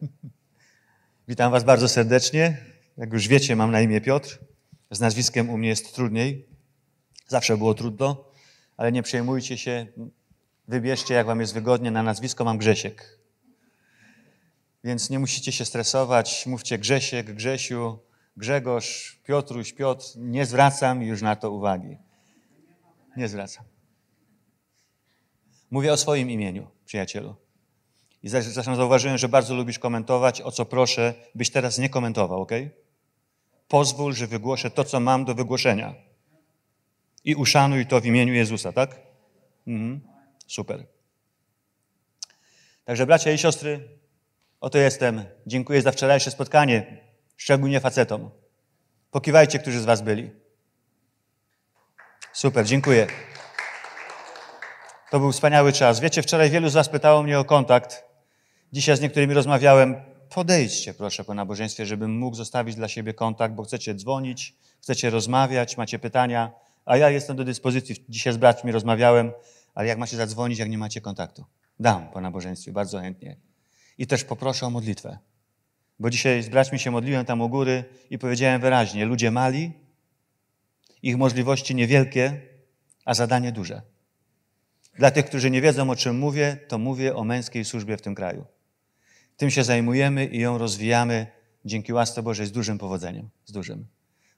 Witam Was bardzo serdecznie. Jak już wiecie, mam na imię Piotr. Z nazwiskiem u mnie jest trudniej. Zawsze było trudno, ale nie przejmujcie się. Wybierzcie, jak Wam jest wygodnie. Na nazwisko mam Grzesiek. Więc nie musicie się stresować. Mówcie Grzesiek, Grzesiu, Grzegorz, Piotruś, Piotr. Nie zwracam już na to uwagi. Nie zwracam. Mówię o swoim imieniu, przyjacielu. I zresztą zauważyłem, że bardzo lubisz komentować, o co proszę, byś teraz nie komentował, ok? Pozwól, że wygłoszę to, co mam do wygłoszenia. I uszanuj to w imieniu Jezusa, tak? Mhm. Super. Także bracia i siostry, oto jestem. Dziękuję za wczorajsze spotkanie, szczególnie facetom. Pokiwajcie, którzy z was byli. Super, dziękuję. To był wspaniały czas. Wiecie, wczoraj wielu z Was pytało mnie o kontakt. Dzisiaj z niektórymi rozmawiałem. Podejdźcie proszę po nabożeństwie, żebym mógł zostawić dla siebie kontakt, bo chcecie dzwonić, chcecie rozmawiać, macie pytania, a ja jestem do dyspozycji. Dzisiaj z braćmi rozmawiałem, ale jak macie zadzwonić, jak nie macie kontaktu? Dam po nabożeństwie, bardzo chętnie. I też poproszę o modlitwę. Bo dzisiaj z braćmi się modliłem tam u góry i powiedziałem wyraźnie, ludzie mali, ich możliwości niewielkie, a zadanie duże. Dla tych, którzy nie wiedzą, o czym mówię, to mówię o męskiej służbie w tym kraju. Tym się zajmujemy i ją rozwijamy dzięki łasce Bożej z dużym powodzeniem, z dużym.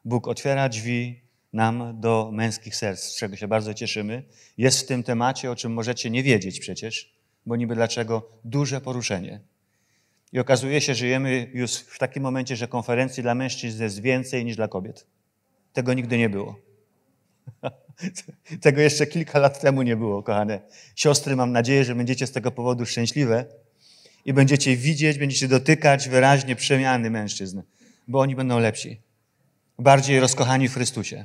Bóg otwiera drzwi nam do męskich serc, z czego się bardzo cieszymy. Jest w tym temacie, o czym możecie nie wiedzieć przecież, bo niby dlaczego duże poruszenie. I okazuje się, że żyjemy już w takim momencie, że konferencji dla mężczyzn jest więcej niż dla kobiet. Tego nigdy nie było. Tego jeszcze kilka lat temu nie było, kochane. Siostry, mam nadzieję, że będziecie z tego powodu szczęśliwe, i będziecie widzieć, będziecie dotykać wyraźnie przemiany mężczyzn, bo oni będą lepsi, bardziej rozkochani w Chrystusie,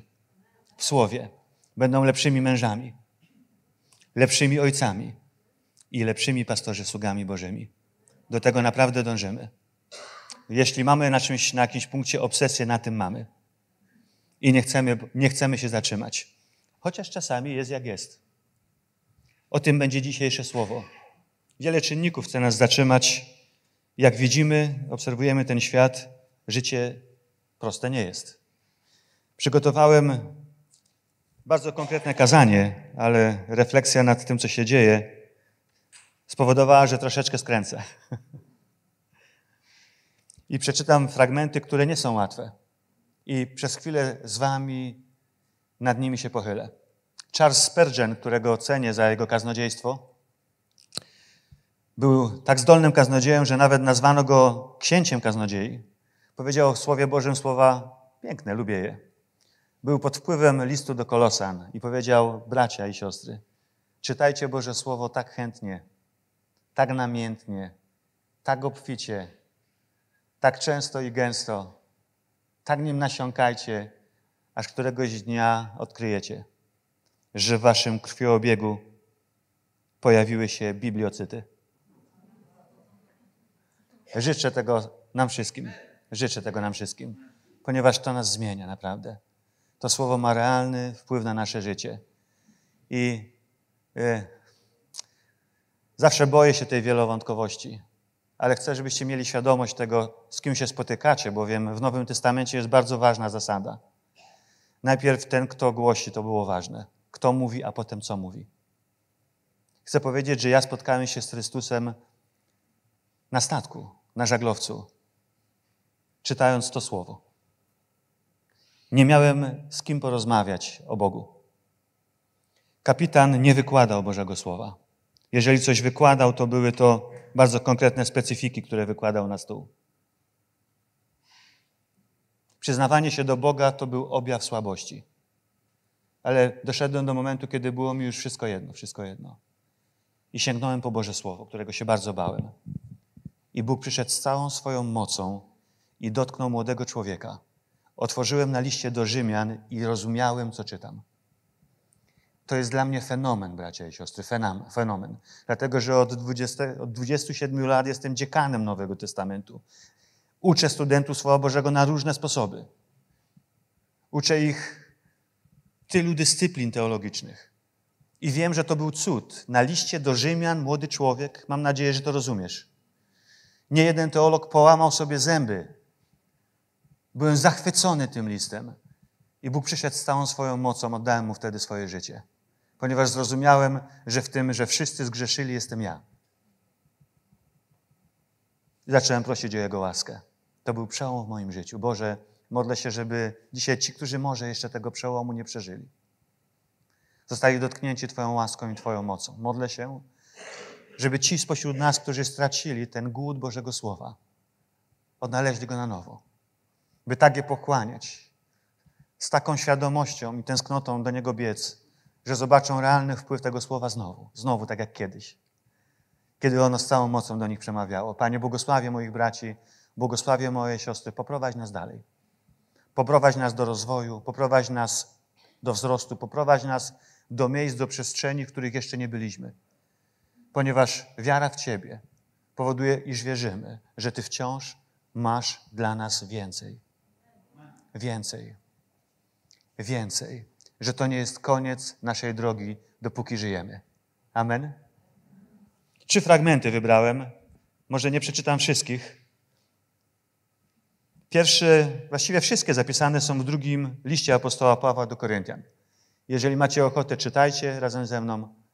w Słowie. Będą lepszymi mężami, lepszymi ojcami i lepszymi pastorzy sługami Bożymi. Do tego naprawdę dążymy. Jeśli mamy na czymś, na jakimś punkcie obsesję, na tym mamy. I nie chcemy, nie chcemy się zatrzymać. Chociaż czasami jest jak jest. O tym będzie dzisiejsze słowo. Wiele czynników chce nas zatrzymać. Jak widzimy, obserwujemy ten świat, życie proste nie jest. Przygotowałem bardzo konkretne kazanie, ale refleksja nad tym, co się dzieje, spowodowała, że troszeczkę skręcę. I przeczytam fragmenty, które nie są łatwe. I przez chwilę z wami nad nimi się pochylę. Charles Spurgeon, którego cenię za jego kaznodziejstwo, był tak zdolnym kaznodzieją, że nawet nazwano go księciem kaznodziei. Powiedział o Słowie Bożym słowa piękne, lubię je. Był pod wpływem listu do Kolosan i powiedział, bracia i siostry, czytajcie Boże Słowo tak chętnie, tak namiętnie, tak obficie, tak często i gęsto, tak nim nasiąkajcie, aż któregoś dnia odkryjecie, że w waszym krwioobiegu pojawiły się bibliocyty. Życzę tego nam wszystkim. Życzę tego nam wszystkim, ponieważ to nas zmienia naprawdę. To słowo ma realny wpływ na nasze życie. I y, zawsze boję się tej wielowątkowości, ale chcę, żebyście mieli świadomość tego, z kim się spotykacie, bowiem w Nowym Testamencie jest bardzo ważna zasada. Najpierw ten, kto głosi, to było ważne. Kto mówi, a potem co mówi. Chcę powiedzieć, że ja spotkałem się z Chrystusem na statku, na żaglowcu, czytając to słowo. Nie miałem z kim porozmawiać o Bogu. Kapitan nie wykładał Bożego Słowa. Jeżeli coś wykładał, to były to bardzo konkretne specyfiki, które wykładał na stół. Przyznawanie się do Boga to był objaw słabości. Ale doszedłem do momentu, kiedy było mi już wszystko jedno, wszystko jedno. I sięgnąłem po Boże Słowo, którego się bardzo bałem. I Bóg przyszedł z całą swoją mocą i dotknął młodego człowieka. Otworzyłem na liście do Rzymian i rozumiałem, co czytam. To jest dla mnie fenomen, bracia i siostry, fenomen. Dlatego, że od, 20, od 27 lat jestem dziekanem Nowego Testamentu. Uczę studentów Słowa Bożego na różne sposoby. Uczę ich tylu dyscyplin teologicznych. I wiem, że to był cud. Na liście do Rzymian młody człowiek, mam nadzieję, że to rozumiesz, nie jeden teolog połamał sobie zęby. Byłem zachwycony tym listem. I Bóg przyszedł z całą swoją mocą, oddałem mu wtedy swoje życie. Ponieważ zrozumiałem, że w tym, że wszyscy zgrzeszyli, jestem ja. zacząłem prosić o Jego łaskę. To był przełom w moim życiu. Boże, modlę się, żeby dzisiaj ci, którzy może jeszcze tego przełomu nie przeżyli, zostali dotknięci Twoją łaską i Twoją mocą. Modlę się, żeby ci spośród nas, którzy stracili ten głód Bożego Słowa, odnaleźli go na nowo. By tak je pochłaniać, z taką świadomością i tęsknotą do niego biec, że zobaczą realny wpływ tego słowa znowu, znowu tak jak kiedyś, kiedy ono z całą mocą do nich przemawiało. Panie, błogosławię moich braci, błogosławię moje siostry, poprowadź nas dalej. Poprowadź nas do rozwoju, poprowadź nas do wzrostu, poprowadź nas do miejsc, do przestrzeni, w których jeszcze nie byliśmy ponieważ wiara w Ciebie powoduje, iż wierzymy, że Ty wciąż masz dla nas więcej. Więcej. Więcej. Że to nie jest koniec naszej drogi, dopóki żyjemy. Amen. Trzy fragmenty wybrałem. Może nie przeczytam wszystkich. Pierwszy, właściwie wszystkie zapisane są w drugim liście apostoła Pawła do Koryntian. Jeżeli macie ochotę, czytajcie razem ze mną.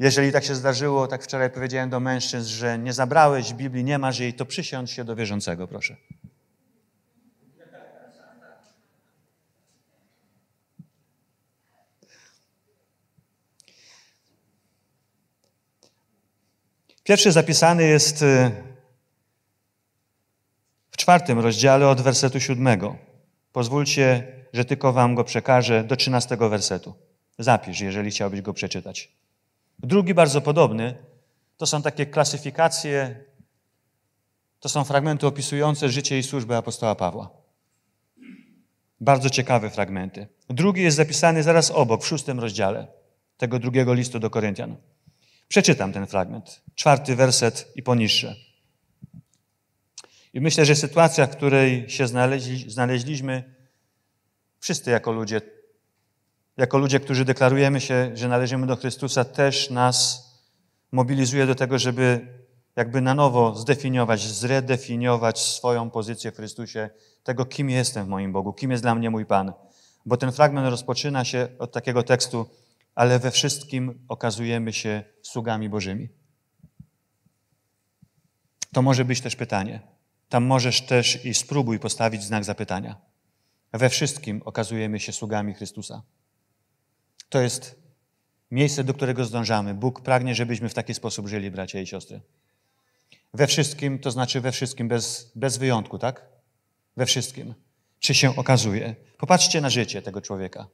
Jeżeli tak się zdarzyło, tak wczoraj powiedziałem do mężczyzn, że nie zabrałeś Biblii, nie masz jej, to przysiądź się do wierzącego, proszę. Pierwszy zapisany jest y, w czwartym rozdziale od wersetu siódmego. Pozwólcie, że tylko wam go przekażę do trzynastego wersetu. Zapisz, jeżeli chciałbyś go przeczytać. Drugi, bardzo podobny, to są takie klasyfikacje, to są fragmenty opisujące życie i służbę apostoła Pawła. Bardzo ciekawe fragmenty. Drugi jest zapisany zaraz obok, w szóstym rozdziale tego drugiego listu do Koryntian. Przeczytam ten fragment, czwarty werset i poniższe. I myślę, że sytuacja, w której się znaleźli, znaleźliśmy, wszyscy jako ludzie jako ludzie, którzy deklarujemy się, że należymy do Chrystusa, też nas mobilizuje do tego, żeby jakby na nowo zdefiniować, zredefiniować swoją pozycję w Chrystusie, tego, kim jestem w moim Bogu, kim jest dla mnie mój Pan. Bo ten fragment rozpoczyna się od takiego tekstu, ale we wszystkim okazujemy się sługami Bożymi. To może być też pytanie. Tam możesz też i spróbuj postawić znak zapytania. We wszystkim okazujemy się sługami Chrystusa. To jest miejsce, do którego zdążamy. Bóg pragnie, żebyśmy w taki sposób żyli, bracia i siostry. We wszystkim, to znaczy we wszystkim, bez, bez wyjątku, tak? We wszystkim. Czy się okazuje? Popatrzcie na życie tego człowieka.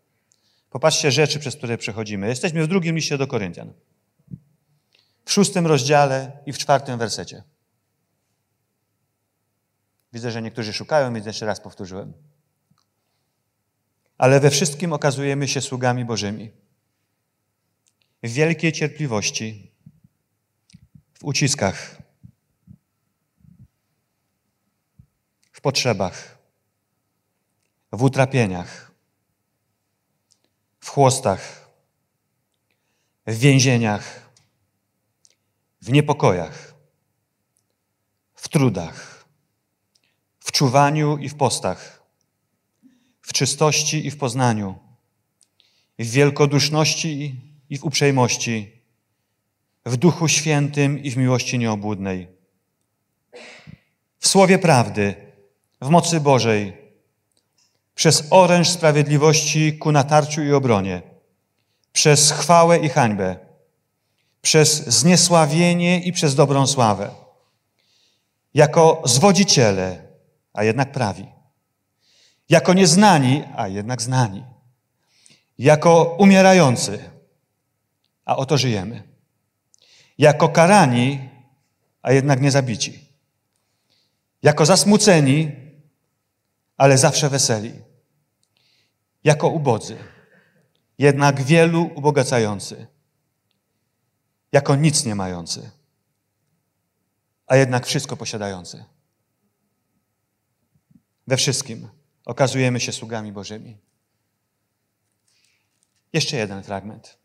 Popatrzcie rzeczy, przez które przechodzimy. Jesteśmy w drugim liście do Koryntian. W szóstym rozdziale i w czwartym wersecie. Widzę, że niektórzy szukają, więc jeszcze raz powtórzyłem ale we wszystkim okazujemy się sługami Bożymi. W wielkiej cierpliwości, w uciskach, w potrzebach, w utrapieniach, w chłostach, w więzieniach, w niepokojach, w trudach, w czuwaniu i w postach w czystości i w poznaniu, w wielkoduszności i w uprzejmości, w duchu świętym i w miłości nieobłudnej, w słowie prawdy, w mocy Bożej, przez oręż sprawiedliwości ku natarciu i obronie, przez chwałę i hańbę, przez zniesławienie i przez dobrą sławę, jako zwodziciele, a jednak prawi jako nieznani, a jednak znani, jako umierający, a oto żyjemy, jako karani, a jednak nie zabici, jako zasmuceni, ale zawsze weseli, jako ubodzy, jednak wielu ubogacający, jako nic nie mający, a jednak wszystko posiadający. We wszystkim okazujemy się sługami Bożymi. Jeszcze jeden fragment.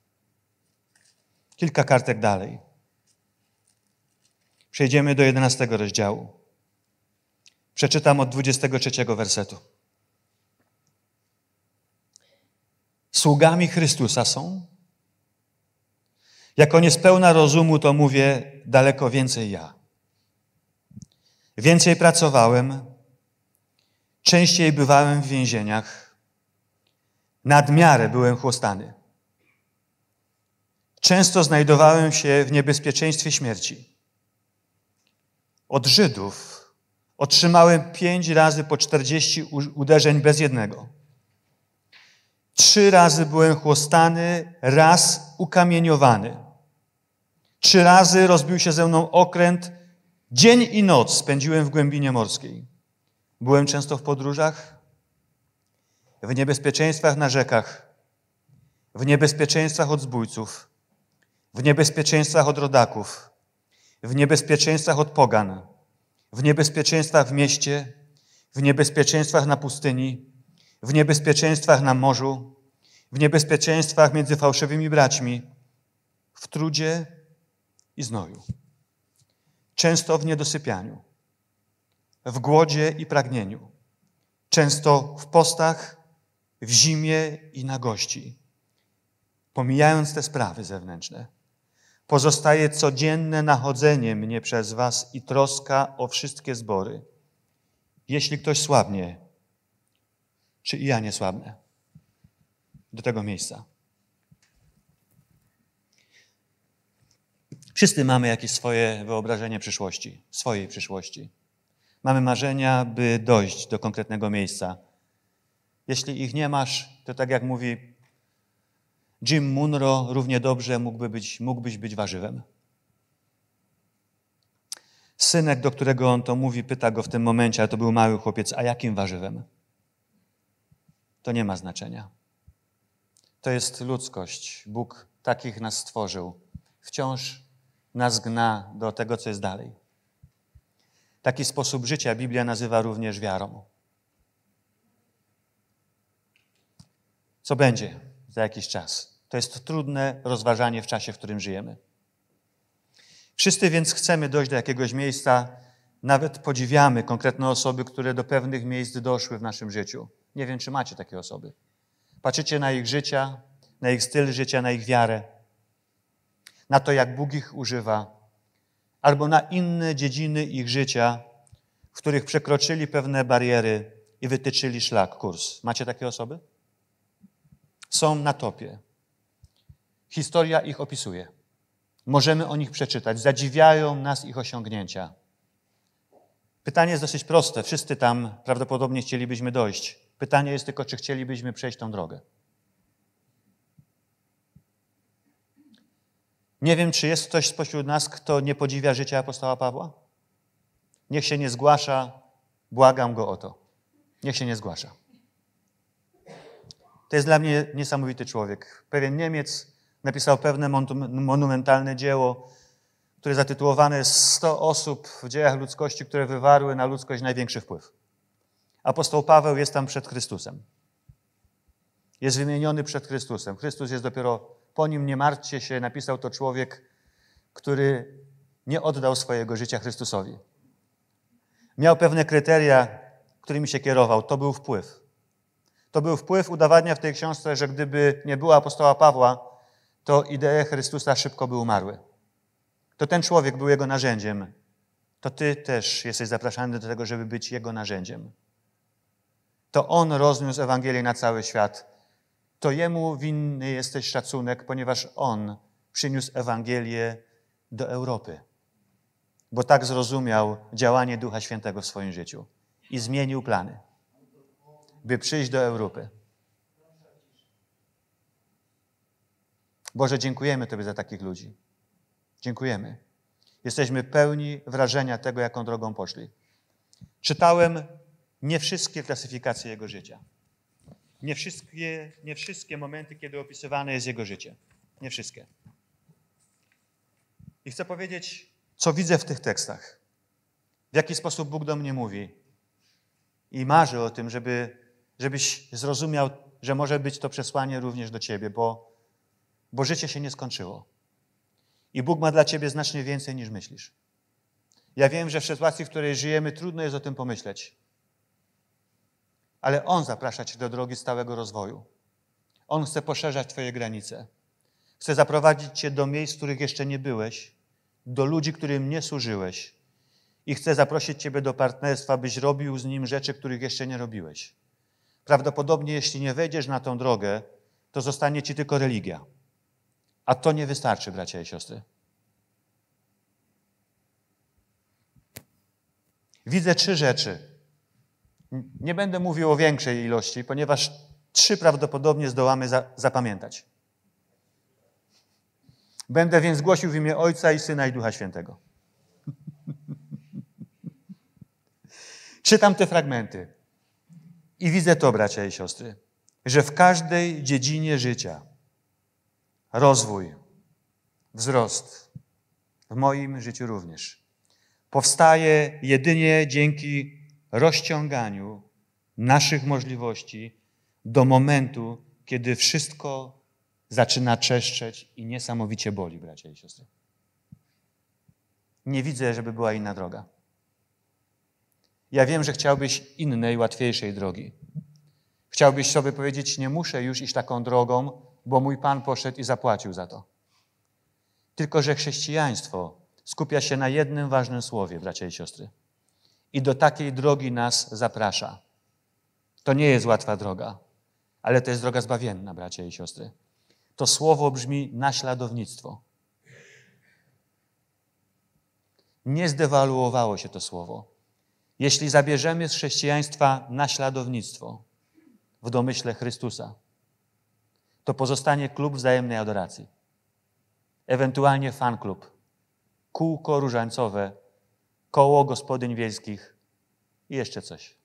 Kilka kartek dalej. Przejdziemy do 11 rozdziału. Przeczytam od 23 wersetu. Sługami Chrystusa są. Jako niespełna rozumu to mówię daleko więcej ja. Więcej pracowałem, Częściej bywałem w więzieniach. Nadmiarę byłem chłostany. Często znajdowałem się w niebezpieczeństwie śmierci. Od Żydów otrzymałem pięć razy po czterdzieści uderzeń bez jednego. Trzy razy byłem chłostany, raz ukamieniowany. Trzy razy rozbił się ze mną okręt. Dzień i noc spędziłem w głębinie morskiej. Byłem często w podróżach, w niebezpieczeństwach na rzekach, w niebezpieczeństwach od zbójców, w niebezpieczeństwach od rodaków, w niebezpieczeństwach od pogan, w niebezpieczeństwach w mieście, w niebezpieczeństwach na pustyni, w niebezpieczeństwach na morzu, w niebezpieczeństwach między fałszywymi braćmi, w trudzie i znoju, często w niedosypianiu w głodzie i pragnieniu, często w postach, w zimie i na gości. Pomijając te sprawy zewnętrzne, pozostaje codzienne nachodzenie mnie przez Was i troska o wszystkie zbory. Jeśli ktoś słabnie, czy i ja nie słabnę, do tego miejsca. Wszyscy mamy jakieś swoje wyobrażenie przyszłości, swojej przyszłości. Mamy marzenia, by dojść do konkretnego miejsca. Jeśli ich nie masz, to tak jak mówi Jim Munro, równie dobrze mógłby być, mógłbyś być warzywem. Synek, do którego on to mówi, pyta go w tym momencie, ale to był mały chłopiec, a jakim warzywem? To nie ma znaczenia. To jest ludzkość. Bóg takich nas stworzył. Wciąż nas gna do tego, co jest dalej. Taki sposób życia Biblia nazywa również wiarą. Co będzie za jakiś czas? To jest trudne rozważanie w czasie, w którym żyjemy. Wszyscy więc chcemy dojść do jakiegoś miejsca, nawet podziwiamy konkretne osoby, które do pewnych miejsc doszły w naszym życiu. Nie wiem, czy macie takie osoby. Patrzycie na ich życia, na ich styl życia, na ich wiarę, na to, jak Bóg ich używa albo na inne dziedziny ich życia, w których przekroczyli pewne bariery i wytyczyli szlak, kurs. Macie takie osoby? Są na topie. Historia ich opisuje. Możemy o nich przeczytać. Zadziwiają nas ich osiągnięcia. Pytanie jest dosyć proste. Wszyscy tam prawdopodobnie chcielibyśmy dojść. Pytanie jest tylko, czy chcielibyśmy przejść tą drogę. Nie wiem, czy jest ktoś spośród nas, kto nie podziwia życia apostoła Pawła? Niech się nie zgłasza, błagam go o to. Niech się nie zgłasza. To jest dla mnie niesamowity człowiek. Pewien Niemiec napisał pewne monumentalne dzieło, które zatytułowane jest 100 osób w dziejach ludzkości, które wywarły na ludzkość największy wpływ. Apostoł Paweł jest tam przed Chrystusem. Jest wymieniony przed Chrystusem. Chrystus jest dopiero po nim nie martwcie się, napisał to człowiek, który nie oddał swojego życia Chrystusowi. Miał pewne kryteria, którymi się kierował. To był wpływ. To był wpływ udowadnia w tej książce, że gdyby nie była apostoła Pawła, to idee Chrystusa szybko by umarły. To ten człowiek był jego narzędziem. To ty też jesteś zapraszany do tego, żeby być jego narzędziem. To on rozniósł Ewangelię na cały świat to Jemu winny jesteś szacunek, ponieważ On przyniósł Ewangelię do Europy. Bo tak zrozumiał działanie Ducha Świętego w swoim życiu i zmienił plany, by przyjść do Europy. Boże, dziękujemy Tobie za takich ludzi. Dziękujemy. Jesteśmy pełni wrażenia tego, jaką drogą poszli. Czytałem nie wszystkie klasyfikacje jego życia. Nie wszystkie, nie wszystkie momenty, kiedy opisywane jest jego życie. Nie wszystkie. I chcę powiedzieć, co widzę w tych tekstach. W jaki sposób Bóg do mnie mówi. I marzy o tym, żeby, żebyś zrozumiał, że może być to przesłanie również do ciebie, bo, bo życie się nie skończyło. I Bóg ma dla ciebie znacznie więcej niż myślisz. Ja wiem, że w sytuacji, w której żyjemy, trudno jest o tym pomyśleć ale On zaprasza Cię do drogi stałego rozwoju. On chce poszerzać Twoje granice. Chce zaprowadzić Cię do miejsc, w których jeszcze nie byłeś, do ludzi, którym nie służyłeś. I chce zaprosić Ciebie do partnerstwa, byś robił z Nim rzeczy, których jeszcze nie robiłeś. Prawdopodobnie, jeśli nie wejdziesz na tą drogę, to zostanie Ci tylko religia. A to nie wystarczy, bracia i siostry. Widzę trzy rzeczy, nie będę mówił o większej ilości, ponieważ trzy prawdopodobnie zdołamy za, zapamiętać. Będę więc głosił w imię Ojca i Syna i Ducha Świętego. Czytam te fragmenty i widzę to, bracia i siostry, że w każdej dziedzinie życia rozwój, wzrost, w moim życiu również, powstaje jedynie dzięki rozciąganiu naszych możliwości do momentu, kiedy wszystko zaczyna czeszczeć i niesamowicie boli, bracia i siostry. Nie widzę, żeby była inna droga. Ja wiem, że chciałbyś innej, łatwiejszej drogi. Chciałbyś sobie powiedzieć: Nie muszę już iść taką drogą, bo mój Pan poszedł i zapłacił za to. Tylko, że chrześcijaństwo skupia się na jednym ważnym słowie, bracia i siostry i do takiej drogi nas zaprasza. To nie jest łatwa droga, ale to jest droga zbawienna, bracia i siostry. To słowo brzmi naśladownictwo. Nie zdewaluowało się to słowo. Jeśli zabierzemy z chrześcijaństwa naśladownictwo w domyśle Chrystusa, to pozostanie klub wzajemnej adoracji, ewentualnie fanklub, kółko różańcowe koło gospodyń wiejskich i jeszcze coś.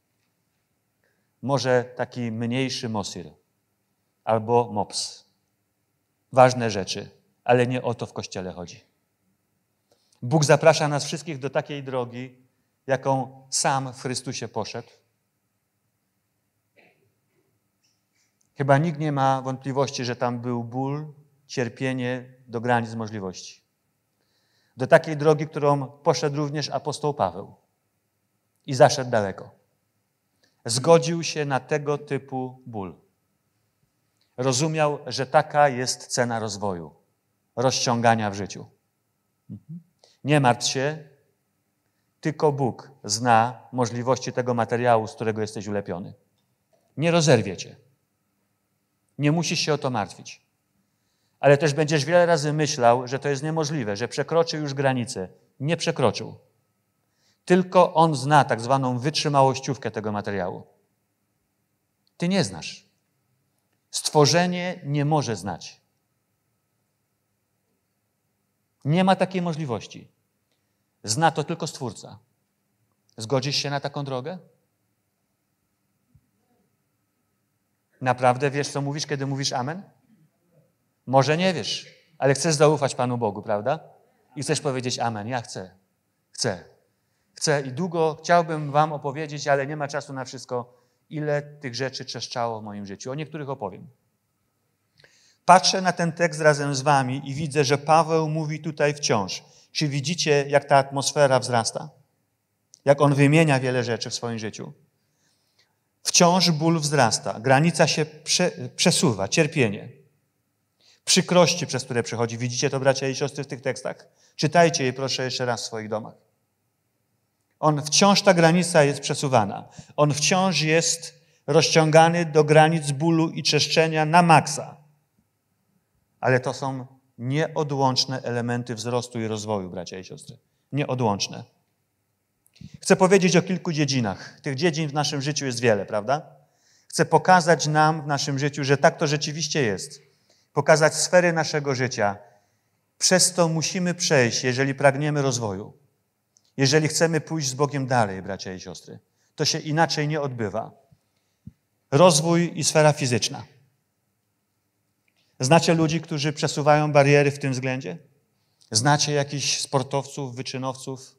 Może taki mniejszy Mosir albo MOPS. Ważne rzeczy, ale nie o to w kościele chodzi. Bóg zaprasza nas wszystkich do takiej drogi, jaką sam w Chrystusie poszedł. Chyba nikt nie ma wątpliwości, że tam był ból, cierpienie do granic możliwości do takiej drogi, którą poszedł również apostoł Paweł. I zaszedł daleko. Zgodził się na tego typu ból. Rozumiał, że taka jest cena rozwoju, rozciągania w życiu. Mhm. Nie martw się, tylko Bóg zna możliwości tego materiału, z którego jesteś ulepiony. Nie rozerwie cię. Nie musisz się o to martwić ale też będziesz wiele razy myślał, że to jest niemożliwe, że przekroczył już granicę. Nie przekroczył. Tylko on zna tak zwaną wytrzymałościówkę tego materiału. Ty nie znasz. Stworzenie nie może znać. Nie ma takiej możliwości. Zna to tylko Stwórca. Zgodzisz się na taką drogę? Naprawdę wiesz, co mówisz, kiedy mówisz Amen? Może nie wiesz, ale chcesz zaufać Panu Bogu, prawda? I chcesz powiedzieć Amen. Ja chcę. Chcę. Chcę i długo chciałbym Wam opowiedzieć, ale nie ma czasu na wszystko, ile tych rzeczy trzeszczało w moim życiu. O niektórych opowiem. Patrzę na ten tekst razem z Wami i widzę, że Paweł mówi tutaj wciąż. Czy widzicie, jak ta atmosfera wzrasta? Jak on wymienia wiele rzeczy w swoim życiu? Wciąż ból wzrasta, granica się prze, przesuwa, cierpienie przykrości, przez które przychodzi. Widzicie to, bracia i siostry, w tych tekstach? Czytajcie je proszę jeszcze raz w swoich domach. On wciąż ta granica jest przesuwana. On wciąż jest rozciągany do granic bólu i czeszczenia na maksa. Ale to są nieodłączne elementy wzrostu i rozwoju, bracia i siostry. Nieodłączne. Chcę powiedzieć o kilku dziedzinach. Tych dziedzin w naszym życiu jest wiele, prawda? Chcę pokazać nam w naszym życiu, że tak to rzeczywiście jest pokazać sfery naszego życia. Przez to musimy przejść, jeżeli pragniemy rozwoju. Jeżeli chcemy pójść z Bogiem dalej, bracia i siostry. To się inaczej nie odbywa. Rozwój i sfera fizyczna. Znacie ludzi, którzy przesuwają bariery w tym względzie? Znacie jakichś sportowców, wyczynowców,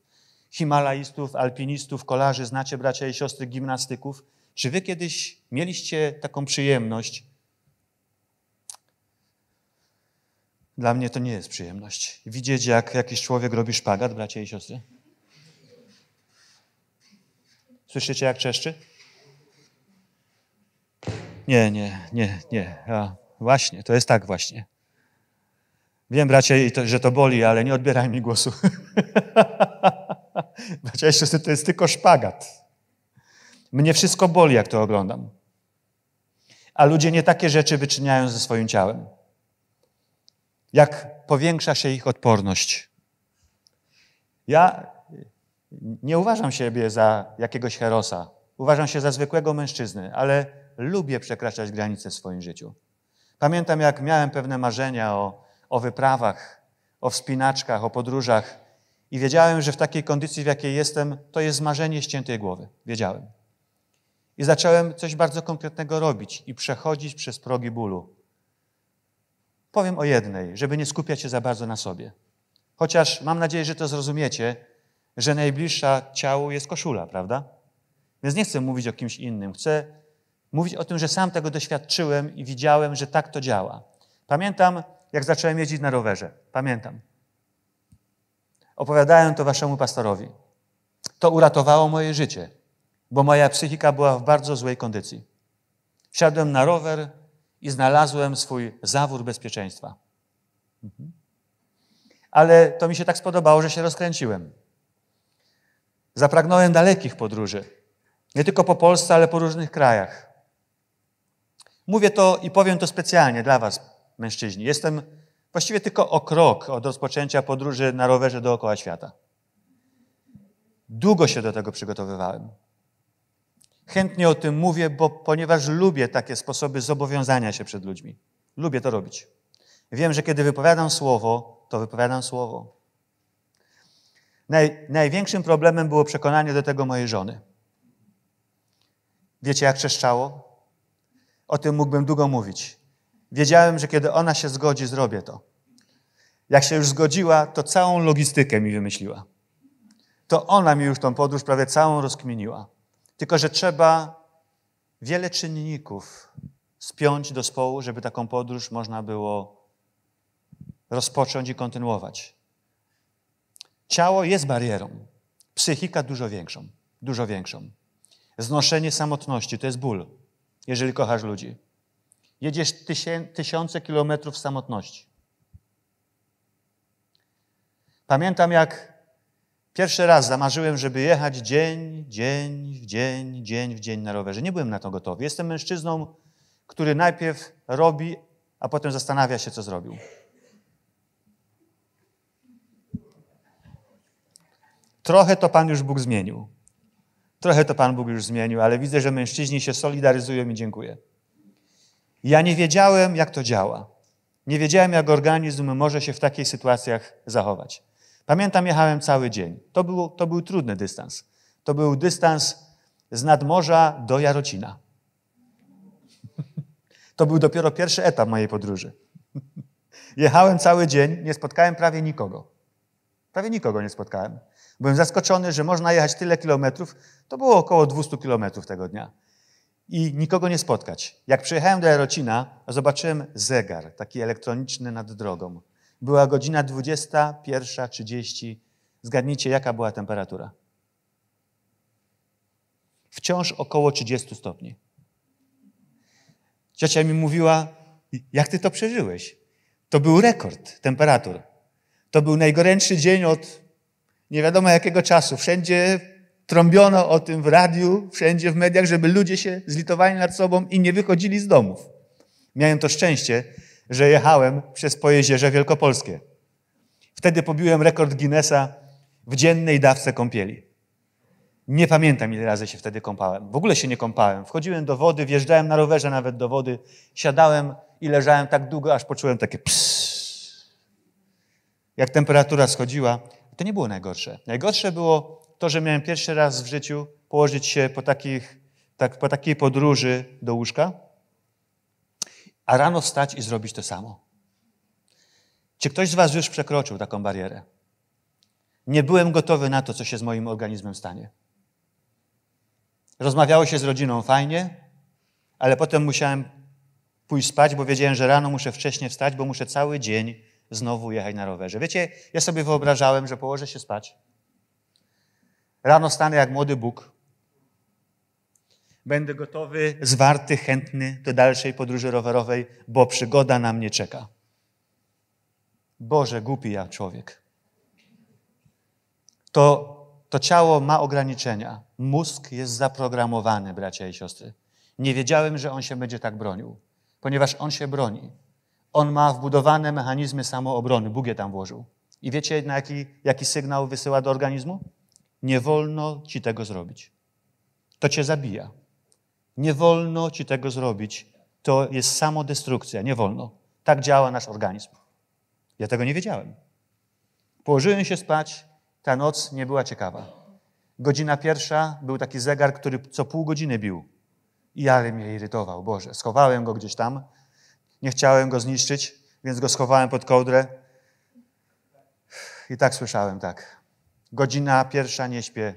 himalaistów, alpinistów, kolarzy, znacie bracia i siostry gimnastyków? Czy wy kiedyś mieliście taką przyjemność Dla mnie to nie jest przyjemność. Widzieć, jak jakiś człowiek robi szpagat, bracia i siostry. Słyszycie, jak czeszczy? Nie, nie, nie, nie. A, właśnie, to jest tak właśnie. Wiem, bracia, że to boli, ale nie odbieraj mi głosu. bracia i siostry, to jest tylko szpagat. Mnie wszystko boli, jak to oglądam. A ludzie nie takie rzeczy wyczyniają ze swoim ciałem jak powiększa się ich odporność. Ja nie uważam siebie za jakiegoś herosa. Uważam się za zwykłego mężczyzny, ale lubię przekraczać granice w swoim życiu. Pamiętam, jak miałem pewne marzenia o, o wyprawach, o wspinaczkach, o podróżach i wiedziałem, że w takiej kondycji, w jakiej jestem, to jest marzenie ściętej głowy. Wiedziałem. I zacząłem coś bardzo konkretnego robić i przechodzić przez progi bólu. Powiem o jednej, żeby nie skupiać się za bardzo na sobie. Chociaż mam nadzieję, że to zrozumiecie, że najbliższa ciału jest koszula, prawda? Więc nie chcę mówić o kimś innym. Chcę mówić o tym, że sam tego doświadczyłem i widziałem, że tak to działa. Pamiętam, jak zacząłem jeździć na rowerze. Pamiętam. Opowiadałem to waszemu pastorowi. To uratowało moje życie, bo moja psychika była w bardzo złej kondycji. Wsiadłem na rower, i znalazłem swój zawór bezpieczeństwa. Mhm. Ale to mi się tak spodobało, że się rozkręciłem. Zapragnąłem dalekich podróży. Nie tylko po Polsce, ale po różnych krajach. Mówię to i powiem to specjalnie dla Was, mężczyźni. Jestem właściwie tylko o krok od rozpoczęcia podróży na rowerze dookoła świata. Długo się do tego przygotowywałem. Chętnie o tym mówię, bo ponieważ lubię takie sposoby zobowiązania się przed ludźmi. Lubię to robić. Wiem, że kiedy wypowiadam słowo, to wypowiadam słowo. Naj, największym problemem było przekonanie do tego mojej żony. Wiecie, jak trzeszczało? O tym mógłbym długo mówić. Wiedziałem, że kiedy ona się zgodzi, zrobię to. Jak się już zgodziła, to całą logistykę mi wymyśliła. To ona mi już tą podróż prawie całą rozkminiła. Tylko, że trzeba wiele czynników spiąć do społu, żeby taką podróż można było rozpocząć i kontynuować. Ciało jest barierą, psychika dużo większą, dużo większą. Znoszenie samotności to jest ból, jeżeli kochasz ludzi. Jedziesz tysiące kilometrów samotności. Pamiętam, jak Pierwszy raz zamarzyłem, żeby jechać dzień, dzień, w dzień, dzień, w dzień na rowerze. Nie byłem na to gotowy. Jestem mężczyzną, który najpierw robi, a potem zastanawia się, co zrobił. Trochę to Pan już Bóg zmienił. Trochę to Pan Bóg już zmienił, ale widzę, że mężczyźni się solidaryzują i dziękuję. Ja nie wiedziałem, jak to działa. Nie wiedziałem, jak organizm może się w takich sytuacjach zachować. Pamiętam, jechałem cały dzień. To, był to był trudny dystans. To był dystans z nadmorza do Jarocina. To był dopiero pierwszy etap mojej podróży. Jechałem cały dzień, nie spotkałem prawie nikogo. Prawie nikogo nie spotkałem. Byłem zaskoczony, że można jechać tyle kilometrów. To było około 200 kilometrów tego dnia. I nikogo nie spotkać. Jak przyjechałem do Jarocina, zobaczyłem zegar, taki elektroniczny nad drogą. Była godzina 21.30. Zgadnijcie, jaka była temperatura? Wciąż około 30 stopni. Ciocia mi mówiła, jak ty to przeżyłeś? To był rekord temperatur. To był najgorętszy dzień od nie wiadomo jakiego czasu. Wszędzie trąbiono o tym w radiu, wszędzie w mediach, żeby ludzie się zlitowali nad sobą i nie wychodzili z domów. Miałem to szczęście, że jechałem przez Pojezierze Wielkopolskie. Wtedy pobiłem rekord Guinnessa w dziennej dawce kąpieli. Nie pamiętam, ile razy się wtedy kąpałem. W ogóle się nie kąpałem. Wchodziłem do wody, wjeżdżałem na rowerze nawet do wody, siadałem i leżałem tak długo, aż poczułem takie psss. Jak temperatura schodziła, to nie było najgorsze. Najgorsze było to, że miałem pierwszy raz w życiu położyć się po, takich, tak, po takiej podróży do łóżka a rano stać i zrobić to samo. Czy ktoś z Was już przekroczył taką barierę? Nie byłem gotowy na to, co się z moim organizmem stanie. Rozmawiało się z rodziną fajnie, ale potem musiałem pójść spać, bo wiedziałem, że rano muszę wcześniej wstać, bo muszę cały dzień znowu jechać na rowerze. Wiecie, ja sobie wyobrażałem, że położę się spać. Rano stanę jak młody Bóg, Będę gotowy, zwarty, chętny do dalszej podróży rowerowej, bo przygoda na mnie czeka. Boże, głupi ja człowiek. To, to ciało ma ograniczenia. Mózg jest zaprogramowany, bracia i siostry. Nie wiedziałem, że on się będzie tak bronił, ponieważ on się broni. On ma wbudowane mechanizmy samoobrony. Bóg je tam włożył. I wiecie, na jaki, jaki sygnał wysyła do organizmu? Nie wolno ci tego zrobić. To cię zabija. Nie wolno ci tego zrobić. To jest samodestrukcja. Nie wolno. Tak działa nasz organizm. Ja tego nie wiedziałem. Położyłem się spać. Ta noc nie była ciekawa. Godzina pierwsza był taki zegar, który co pół godziny bił. I ale mnie irytował. Boże, schowałem go gdzieś tam. Nie chciałem go zniszczyć, więc go schowałem pod kołdrę. I tak słyszałem, tak. Godzina pierwsza nie śpię,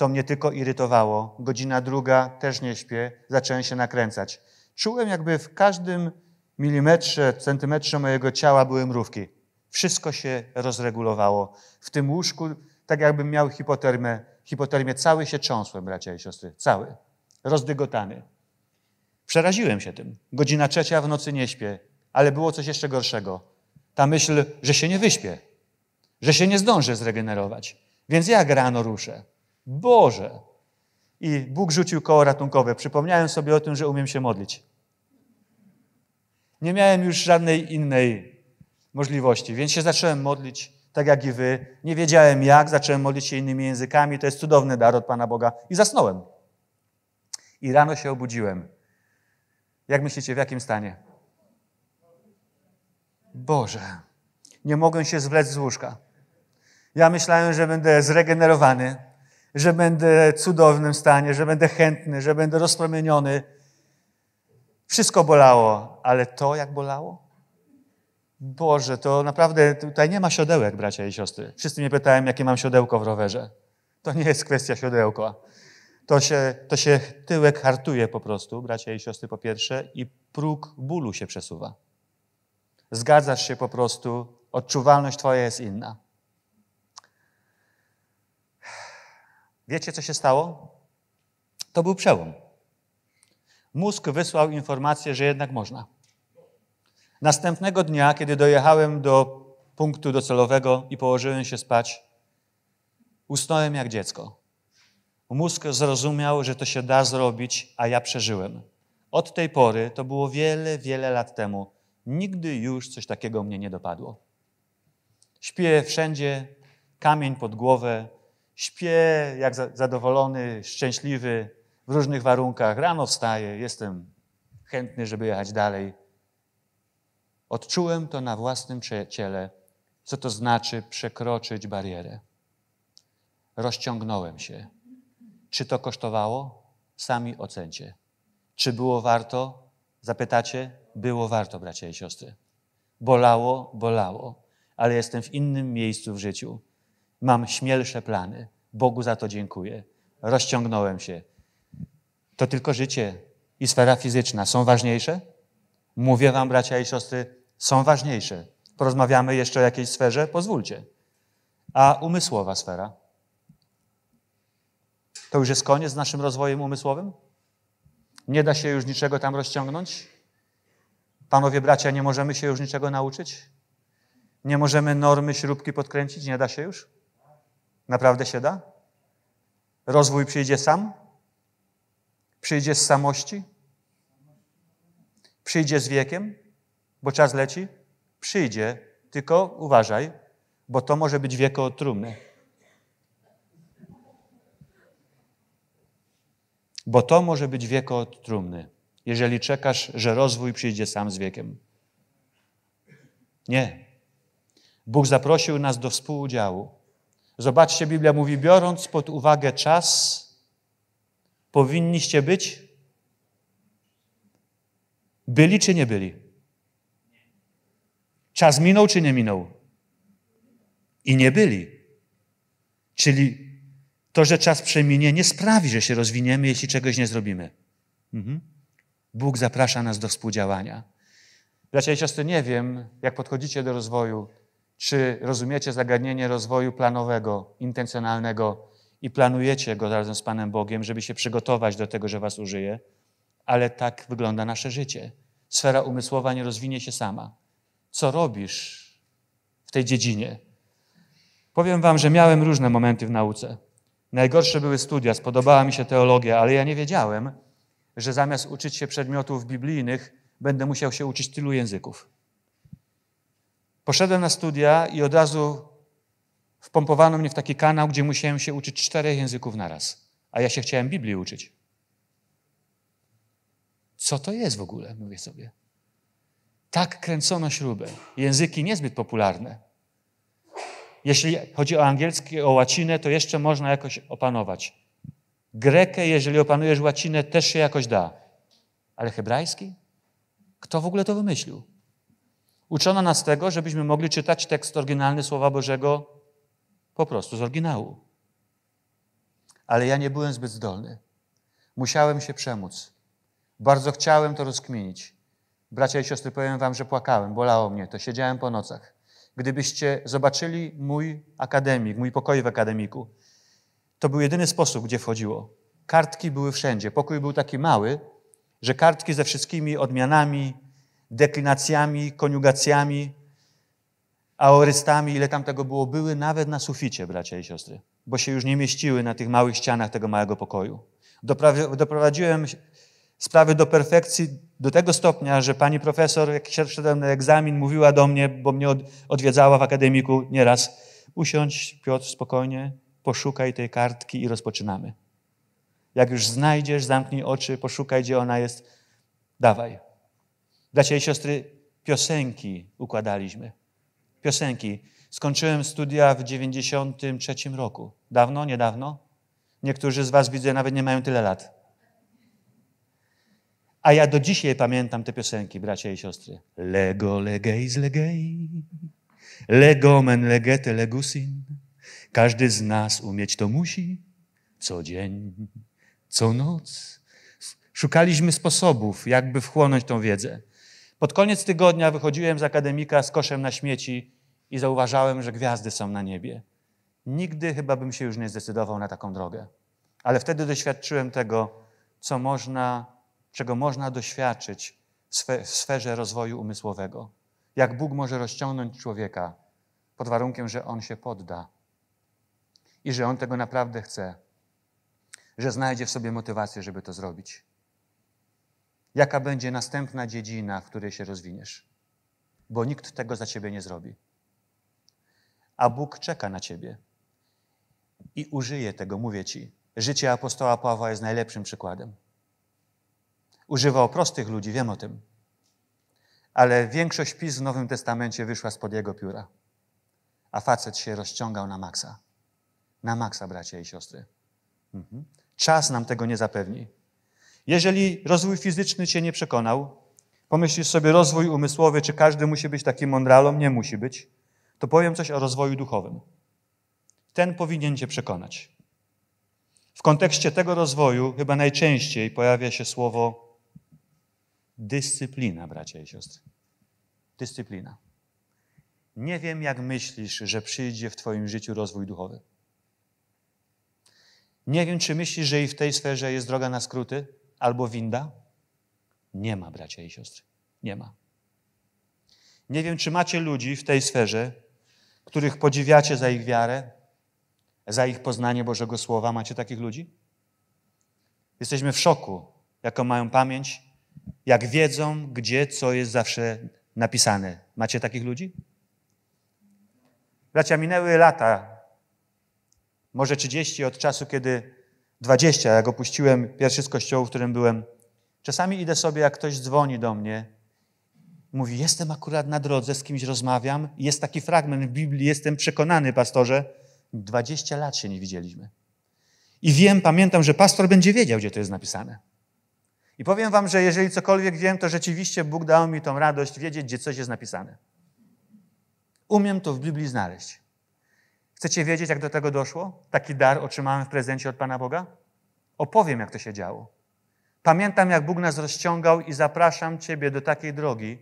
to mnie tylko irytowało. Godzina druga, też nie śpię, zacząłem się nakręcać. Czułem, jakby w każdym milimetrze, centymetrze mojego ciała były mrówki. Wszystko się rozregulowało. W tym łóżku, tak jakbym miał hipotermię, hipotermię cały się cząsłem, bracia i siostry, cały, rozdygotany. Przeraziłem się tym. Godzina trzecia w nocy nie śpię, ale było coś jeszcze gorszego. Ta myśl, że się nie wyśpię, że się nie zdążę zregenerować. Więc jak rano ruszę? Boże! I Bóg rzucił koło ratunkowe. Przypomniałem sobie o tym, że umiem się modlić. Nie miałem już żadnej innej możliwości, więc się zacząłem modlić tak jak i wy. Nie wiedziałem jak, zacząłem modlić się innymi językami. To jest cudowny dar od Pana Boga. I zasnąłem. I rano się obudziłem. Jak myślicie, w jakim stanie? Boże, nie mogłem się zwlec z łóżka. Ja myślałem, że będę zregenerowany że będę cudownym stanie, że będę chętny, że będę rozpromieniony. Wszystko bolało, ale to jak bolało? Boże, to naprawdę tutaj nie ma siodełek, bracia i siostry. Wszyscy mnie pytają, jakie mam siodełko w rowerze. To nie jest kwestia siodełka. To się, to się tyłek hartuje po prostu, bracia i siostry, po pierwsze, i próg bólu się przesuwa. Zgadzasz się po prostu, odczuwalność Twoja jest inna. Wiecie, co się stało? To był przełom. Mózg wysłał informację, że jednak można. Następnego dnia, kiedy dojechałem do punktu docelowego i położyłem się spać, usnąłem jak dziecko. Mózg zrozumiał, że to się da zrobić, a ja przeżyłem. Od tej pory, to było wiele, wiele lat temu, nigdy już coś takiego mnie nie dopadło. Śpię wszędzie, kamień pod głowę, Śpię jak zadowolony, szczęśliwy, w różnych warunkach. Rano wstaję, jestem chętny, żeby jechać dalej. Odczułem to na własnym ciele, co to znaczy przekroczyć barierę. Rozciągnąłem się. Czy to kosztowało? Sami ocencie. Czy było warto? Zapytacie? Było warto, bracia i siostry. Bolało, bolało, ale jestem w innym miejscu w życiu. Mam śmielsze plany. Bogu za to dziękuję. Rozciągnąłem się. To tylko życie i sfera fizyczna są ważniejsze? Mówię wam, bracia i siostry, są ważniejsze. Porozmawiamy jeszcze o jakiejś sferze? Pozwólcie. A umysłowa sfera? To już jest koniec z naszym rozwojem umysłowym? Nie da się już niczego tam rozciągnąć? Panowie, bracia, nie możemy się już niczego nauczyć? Nie możemy normy, śrubki podkręcić? Nie da się już? Naprawdę się da? Rozwój przyjdzie sam? Przyjdzie z samości? Przyjdzie z wiekiem? Bo czas leci? Przyjdzie, tylko uważaj, bo to może być wieko trumny. Bo to może być wieko trumny, jeżeli czekasz, że rozwój przyjdzie sam z wiekiem. Nie. Bóg zaprosił nas do współudziału. Zobaczcie, Biblia mówi, biorąc pod uwagę czas, powinniście być? Byli czy nie byli? Czas minął czy nie minął? I nie byli. Czyli to, że czas przeminie, nie sprawi, że się rozwiniemy, jeśli czegoś nie zrobimy. Mhm. Bóg zaprasza nas do współdziałania. Bracia i siostry, nie wiem, jak podchodzicie do rozwoju czy rozumiecie zagadnienie rozwoju planowego, intencjonalnego i planujecie go razem z Panem Bogiem, żeby się przygotować do tego, że Was użyje? Ale tak wygląda nasze życie. Sfera umysłowa nie rozwinie się sama. Co robisz w tej dziedzinie? Powiem Wam, że miałem różne momenty w nauce. Najgorsze były studia, spodobała mi się teologia, ale ja nie wiedziałem, że zamiast uczyć się przedmiotów biblijnych, będę musiał się uczyć tylu języków. Poszedłem na studia i od razu wpompowano mnie w taki kanał, gdzie musiałem się uczyć czterech języków naraz, a ja się chciałem Biblii uczyć. Co to jest w ogóle, mówię sobie. Tak kręcono śrubę. Języki niezbyt popularne. Jeśli chodzi o angielski, o łacinę, to jeszcze można jakoś opanować. Grekę, jeżeli opanujesz łacinę, też się jakoś da. Ale hebrajski? Kto w ogóle to wymyślił? Uczono nas tego, żebyśmy mogli czytać tekst oryginalny Słowa Bożego po prostu z oryginału. Ale ja nie byłem zbyt zdolny. Musiałem się przemóc. Bardzo chciałem to rozkminić. Bracia i siostry, powiem wam, że płakałem, bolało mnie to, siedziałem po nocach. Gdybyście zobaczyli mój akademik, mój pokój w akademiku, to był jedyny sposób, gdzie wchodziło. Kartki były wszędzie. Pokój był taki mały, że kartki ze wszystkimi odmianami, deklinacjami, koniugacjami, aorystami, ile tam tego było, były nawet na suficie, bracia i siostry, bo się już nie mieściły na tych małych ścianach tego małego pokoju. doprowadziłem sprawy do perfekcji do tego stopnia, że pani profesor, jak się szedłem na egzamin, mówiła do mnie, bo mnie odwiedzała w akademiku nieraz, usiądź Piotr spokojnie, poszukaj tej kartki i rozpoczynamy. Jak już znajdziesz, zamknij oczy, poszukaj, gdzie ona jest, dawaj. Bracia i siostry, piosenki układaliśmy. Piosenki. Skończyłem studia w 93 roku. Dawno, niedawno? Niektórzy z Was widzę, nawet nie mają tyle lat. A ja do dzisiaj pamiętam te piosenki, bracia i siostry. Lego z legei, legomen legete legusin. Każdy z nas umieć to musi, co dzień, co noc. Szukaliśmy sposobów, jakby wchłonąć tą wiedzę. Pod koniec tygodnia wychodziłem z akademika z koszem na śmieci i zauważałem, że gwiazdy są na niebie. Nigdy chyba bym się już nie zdecydował na taką drogę. Ale wtedy doświadczyłem tego, co można, czego można doświadczyć w sferze rozwoju umysłowego. Jak Bóg może rozciągnąć człowieka pod warunkiem, że on się podda i że on tego naprawdę chce, że znajdzie w sobie motywację, żeby to zrobić jaka będzie następna dziedzina, w której się rozwiniesz, bo nikt tego za ciebie nie zrobi. A Bóg czeka na ciebie i użyje tego, mówię ci. Życie apostoła Pawła jest najlepszym przykładem. Używał prostych ludzi, wiem o tym, ale większość pis w Nowym Testamencie wyszła spod jego pióra, a facet się rozciągał na maksa. Na maksa, bracia i siostry. Mhm. Czas nam tego nie zapewni. Jeżeli rozwój fizyczny cię nie przekonał, pomyślisz sobie rozwój umysłowy, czy każdy musi być takim mądralą, nie musi być, to powiem coś o rozwoju duchowym. Ten powinien cię przekonać. W kontekście tego rozwoju chyba najczęściej pojawia się słowo dyscyplina, bracia i siostry. Dyscyplina. Nie wiem, jak myślisz, że przyjdzie w Twoim życiu rozwój duchowy. Nie wiem, czy myślisz, że i w tej sferze jest droga na skróty, albo winda? Nie ma, bracia i siostry. Nie ma. Nie wiem, czy macie ludzi w tej sferze, których podziwiacie za ich wiarę, za ich poznanie Bożego Słowa. Macie takich ludzi? Jesteśmy w szoku, jaką mają pamięć, jak wiedzą, gdzie co jest zawsze napisane. Macie takich ludzi? Bracia, minęły lata, może 30 od czasu, kiedy 20, jak opuściłem pierwszy z kościołów, w którym byłem. Czasami idę sobie, jak ktoś dzwoni do mnie, mówi: Jestem akurat na drodze, z kimś rozmawiam. Jest taki fragment w Biblii, jestem przekonany, pastorze. 20 lat się nie widzieliśmy. I wiem, pamiętam, że pastor będzie wiedział, gdzie to jest napisane. I powiem wam, że jeżeli cokolwiek wiem, to rzeczywiście Bóg dał mi tą radość wiedzieć, gdzie coś jest napisane. Umiem to w Biblii znaleźć. Chcecie wiedzieć, jak do tego doszło? Taki dar otrzymałem w prezencie od Pana Boga? Opowiem, jak to się działo. Pamiętam, jak Bóg nas rozciągał i zapraszam Ciebie do takiej drogi,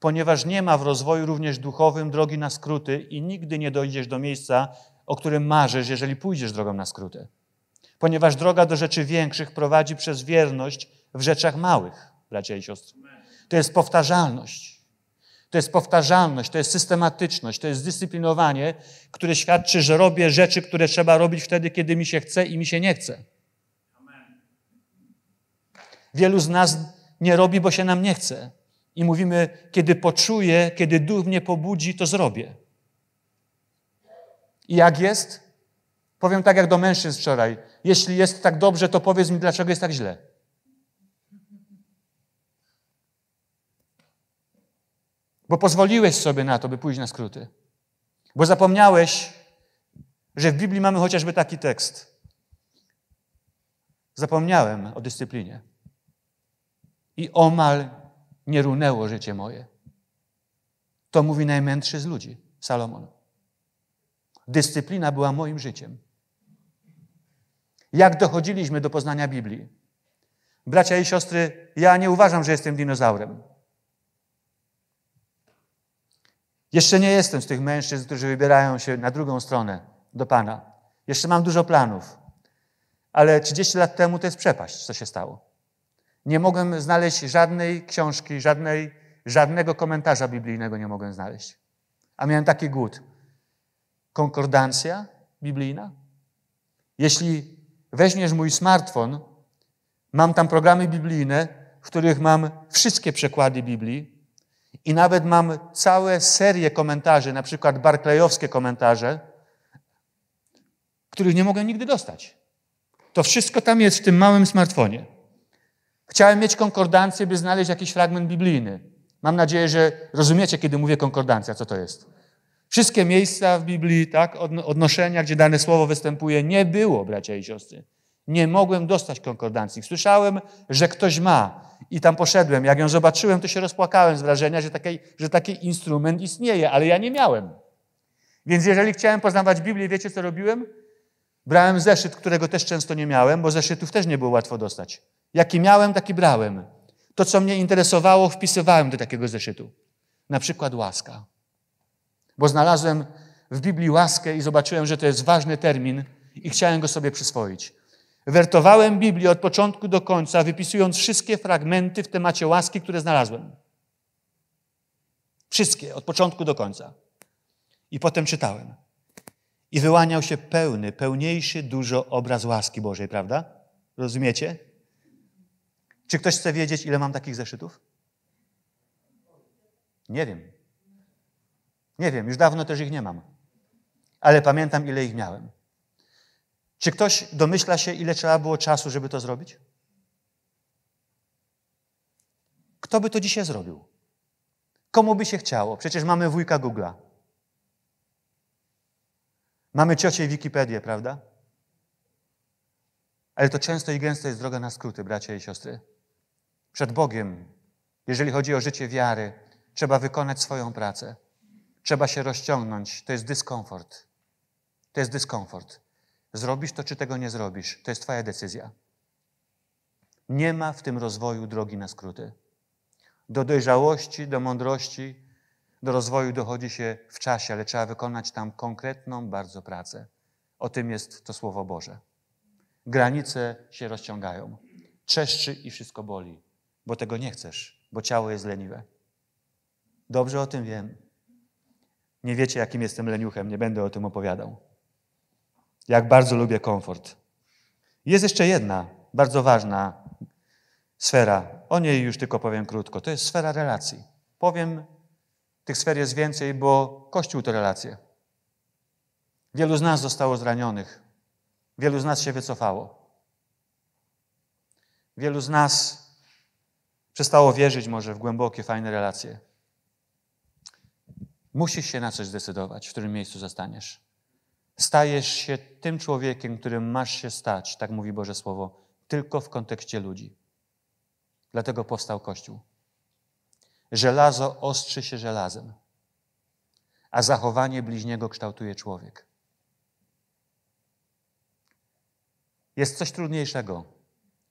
ponieważ nie ma w rozwoju również duchowym drogi na skróty i nigdy nie dojdziesz do miejsca, o którym marzysz, jeżeli pójdziesz drogą na skróty. Ponieważ droga do rzeczy większych prowadzi przez wierność w rzeczach małych, bracia i siostry. To jest powtarzalność to jest powtarzalność, to jest systematyczność, to jest dyscyplinowanie, które świadczy, że robię rzeczy, które trzeba robić wtedy, kiedy mi się chce i mi się nie chce. Wielu z nas nie robi, bo się nam nie chce. I mówimy, kiedy poczuję, kiedy duch mnie pobudzi, to zrobię. I jak jest? Powiem tak jak do mężczyzn wczoraj. Jeśli jest tak dobrze, to powiedz mi, dlaczego jest tak źle. Bo pozwoliłeś sobie na to, by pójść na skróty. Bo zapomniałeś, że w Biblii mamy chociażby taki tekst. Zapomniałem o dyscyplinie. I omal nie runęło życie moje. To mówi najmędrszy z ludzi, Salomon. Dyscyplina była moim życiem. Jak dochodziliśmy do poznania Biblii? Bracia i siostry, ja nie uważam, że jestem dinozaurem. Jeszcze nie jestem z tych mężczyzn, którzy wybierają się na drugą stronę do Pana. Jeszcze mam dużo planów. Ale 30 lat temu to jest przepaść, co się stało. Nie mogłem znaleźć żadnej książki, żadnej, żadnego komentarza biblijnego nie mogłem znaleźć. A miałem taki głód. Konkordancja biblijna? Jeśli weźmiesz mój smartfon, mam tam programy biblijne, w których mam wszystkie przekłady Biblii, i nawet mam całe serię komentarzy, na przykład Barclayowskie komentarze, których nie mogę nigdy dostać. To wszystko tam jest w tym małym smartfonie. Chciałem mieć konkordancję, by znaleźć jakiś fragment biblijny. Mam nadzieję, że rozumiecie, kiedy mówię konkordancja, co to jest. Wszystkie miejsca w Biblii, tak, odnoszenia, gdzie dane słowo występuje, nie było, bracia i siostry. Nie mogłem dostać konkordancji. Słyszałem, że ktoś ma. I tam poszedłem. Jak ją zobaczyłem, to się rozpłakałem z wrażenia, że taki, że taki instrument istnieje, ale ja nie miałem. Więc jeżeli chciałem poznawać Biblię, wiecie co robiłem? Brałem zeszyt, którego też często nie miałem, bo zeszytów też nie było łatwo dostać. Jaki miałem, taki brałem. To, co mnie interesowało, wpisywałem do takiego zeszytu. Na przykład łaska. Bo znalazłem w Biblii łaskę i zobaczyłem, że to jest ważny termin i chciałem go sobie przyswoić. Wertowałem Biblię od początku do końca, wypisując wszystkie fragmenty w temacie łaski, które znalazłem. Wszystkie, od początku do końca. I potem czytałem. I wyłaniał się pełny, pełniejszy dużo obraz łaski Bożej, prawda? Rozumiecie? Czy ktoś chce wiedzieć, ile mam takich zeszytów? Nie wiem. Nie wiem, już dawno też ich nie mam. Ale pamiętam, ile ich miałem. Czy ktoś domyśla się, ile trzeba było czasu, żeby to zrobić? Kto by to dzisiaj zrobił? Komu by się chciało? Przecież mamy wujka Google'a. Mamy ciocię Wikipedię, prawda? Ale to często i gęsto jest droga na skróty, bracia i siostry. Przed Bogiem, jeżeli chodzi o życie wiary, trzeba wykonać swoją pracę. Trzeba się rozciągnąć. To jest dyskomfort. To jest dyskomfort. Zrobisz to, czy tego nie zrobisz. To jest Twoja decyzja. Nie ma w tym rozwoju drogi na skróty. Do dojrzałości, do mądrości, do rozwoju dochodzi się w czasie, ale trzeba wykonać tam konkretną bardzo pracę. O tym jest to Słowo Boże. Granice się rozciągają. Trzeszczy i wszystko boli, bo tego nie chcesz, bo ciało jest leniwe. Dobrze o tym wiem. Nie wiecie, jakim jestem leniuchem, nie będę o tym opowiadał. Jak bardzo lubię komfort. Jest jeszcze jedna bardzo ważna sfera. O niej już tylko powiem krótko. To jest sfera relacji. Powiem, tych sfer jest więcej, bo Kościół to relacje. Wielu z nas zostało zranionych. Wielu z nas się wycofało. Wielu z nas przestało wierzyć może w głębokie, fajne relacje. Musisz się na coś zdecydować, w którym miejscu zostaniesz. Stajesz się tym człowiekiem, którym masz się stać, tak mówi Boże Słowo, tylko w kontekście ludzi. Dlatego powstał Kościół. Żelazo ostrzy się żelazem, a zachowanie bliźniego kształtuje człowiek. Jest coś trudniejszego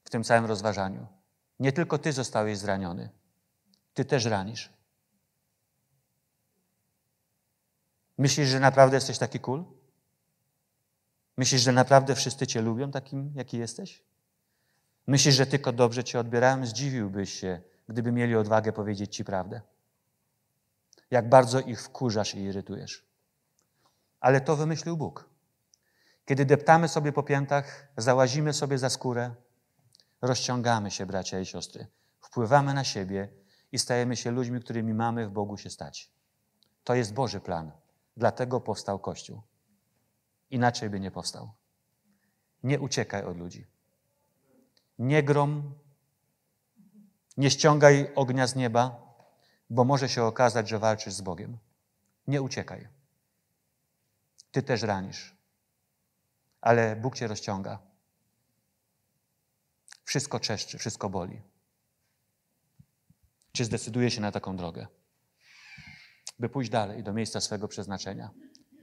w tym całym rozważaniu. Nie tylko ty zostałeś zraniony, ty też ranisz. Myślisz, że naprawdę jesteś taki cool? Myślisz, że naprawdę wszyscy Cię lubią takim, jaki jesteś? Myślisz, że tylko dobrze Cię odbierałem? Zdziwiłbyś się, gdyby mieli odwagę powiedzieć Ci prawdę. Jak bardzo ich wkurzasz i irytujesz. Ale to wymyślił Bóg. Kiedy deptamy sobie po piętach, załazimy sobie za skórę, rozciągamy się, bracia i siostry, wpływamy na siebie i stajemy się ludźmi, którymi mamy w Bogu się stać. To jest Boży plan. Dlatego powstał Kościół inaczej by nie powstał. Nie uciekaj od ludzi. Nie grom, nie ściągaj ognia z nieba, bo może się okazać, że walczysz z Bogiem. Nie uciekaj. Ty też ranisz, ale Bóg cię rozciąga. Wszystko czeszczy, wszystko boli. Czy zdecyduje się na taką drogę? By pójść dalej do miejsca swego przeznaczenia,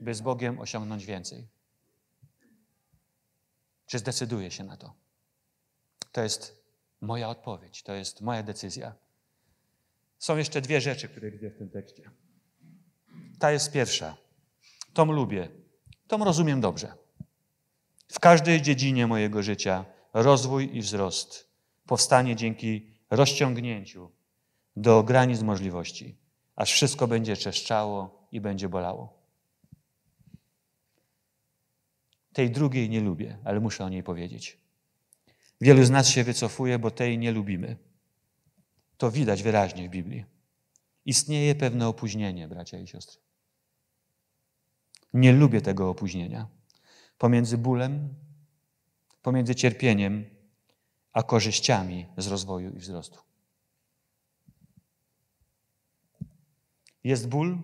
by z Bogiem osiągnąć więcej. Czy zdecyduję się na to? To jest moja odpowiedź, to jest moja decyzja. Są jeszcze dwie rzeczy, które widzę w tym tekście. Ta jest pierwsza. Tom lubię, tom rozumiem dobrze. W każdej dziedzinie mojego życia rozwój i wzrost powstanie dzięki rozciągnięciu do granic możliwości, aż wszystko będzie czeszczało i będzie bolało. Tej drugiej nie lubię, ale muszę o niej powiedzieć. Wielu z nas się wycofuje, bo tej nie lubimy. To widać wyraźnie w Biblii. Istnieje pewne opóźnienie, bracia i siostry. Nie lubię tego opóźnienia. Pomiędzy bólem, pomiędzy cierpieniem, a korzyściami z rozwoju i wzrostu. Jest ból,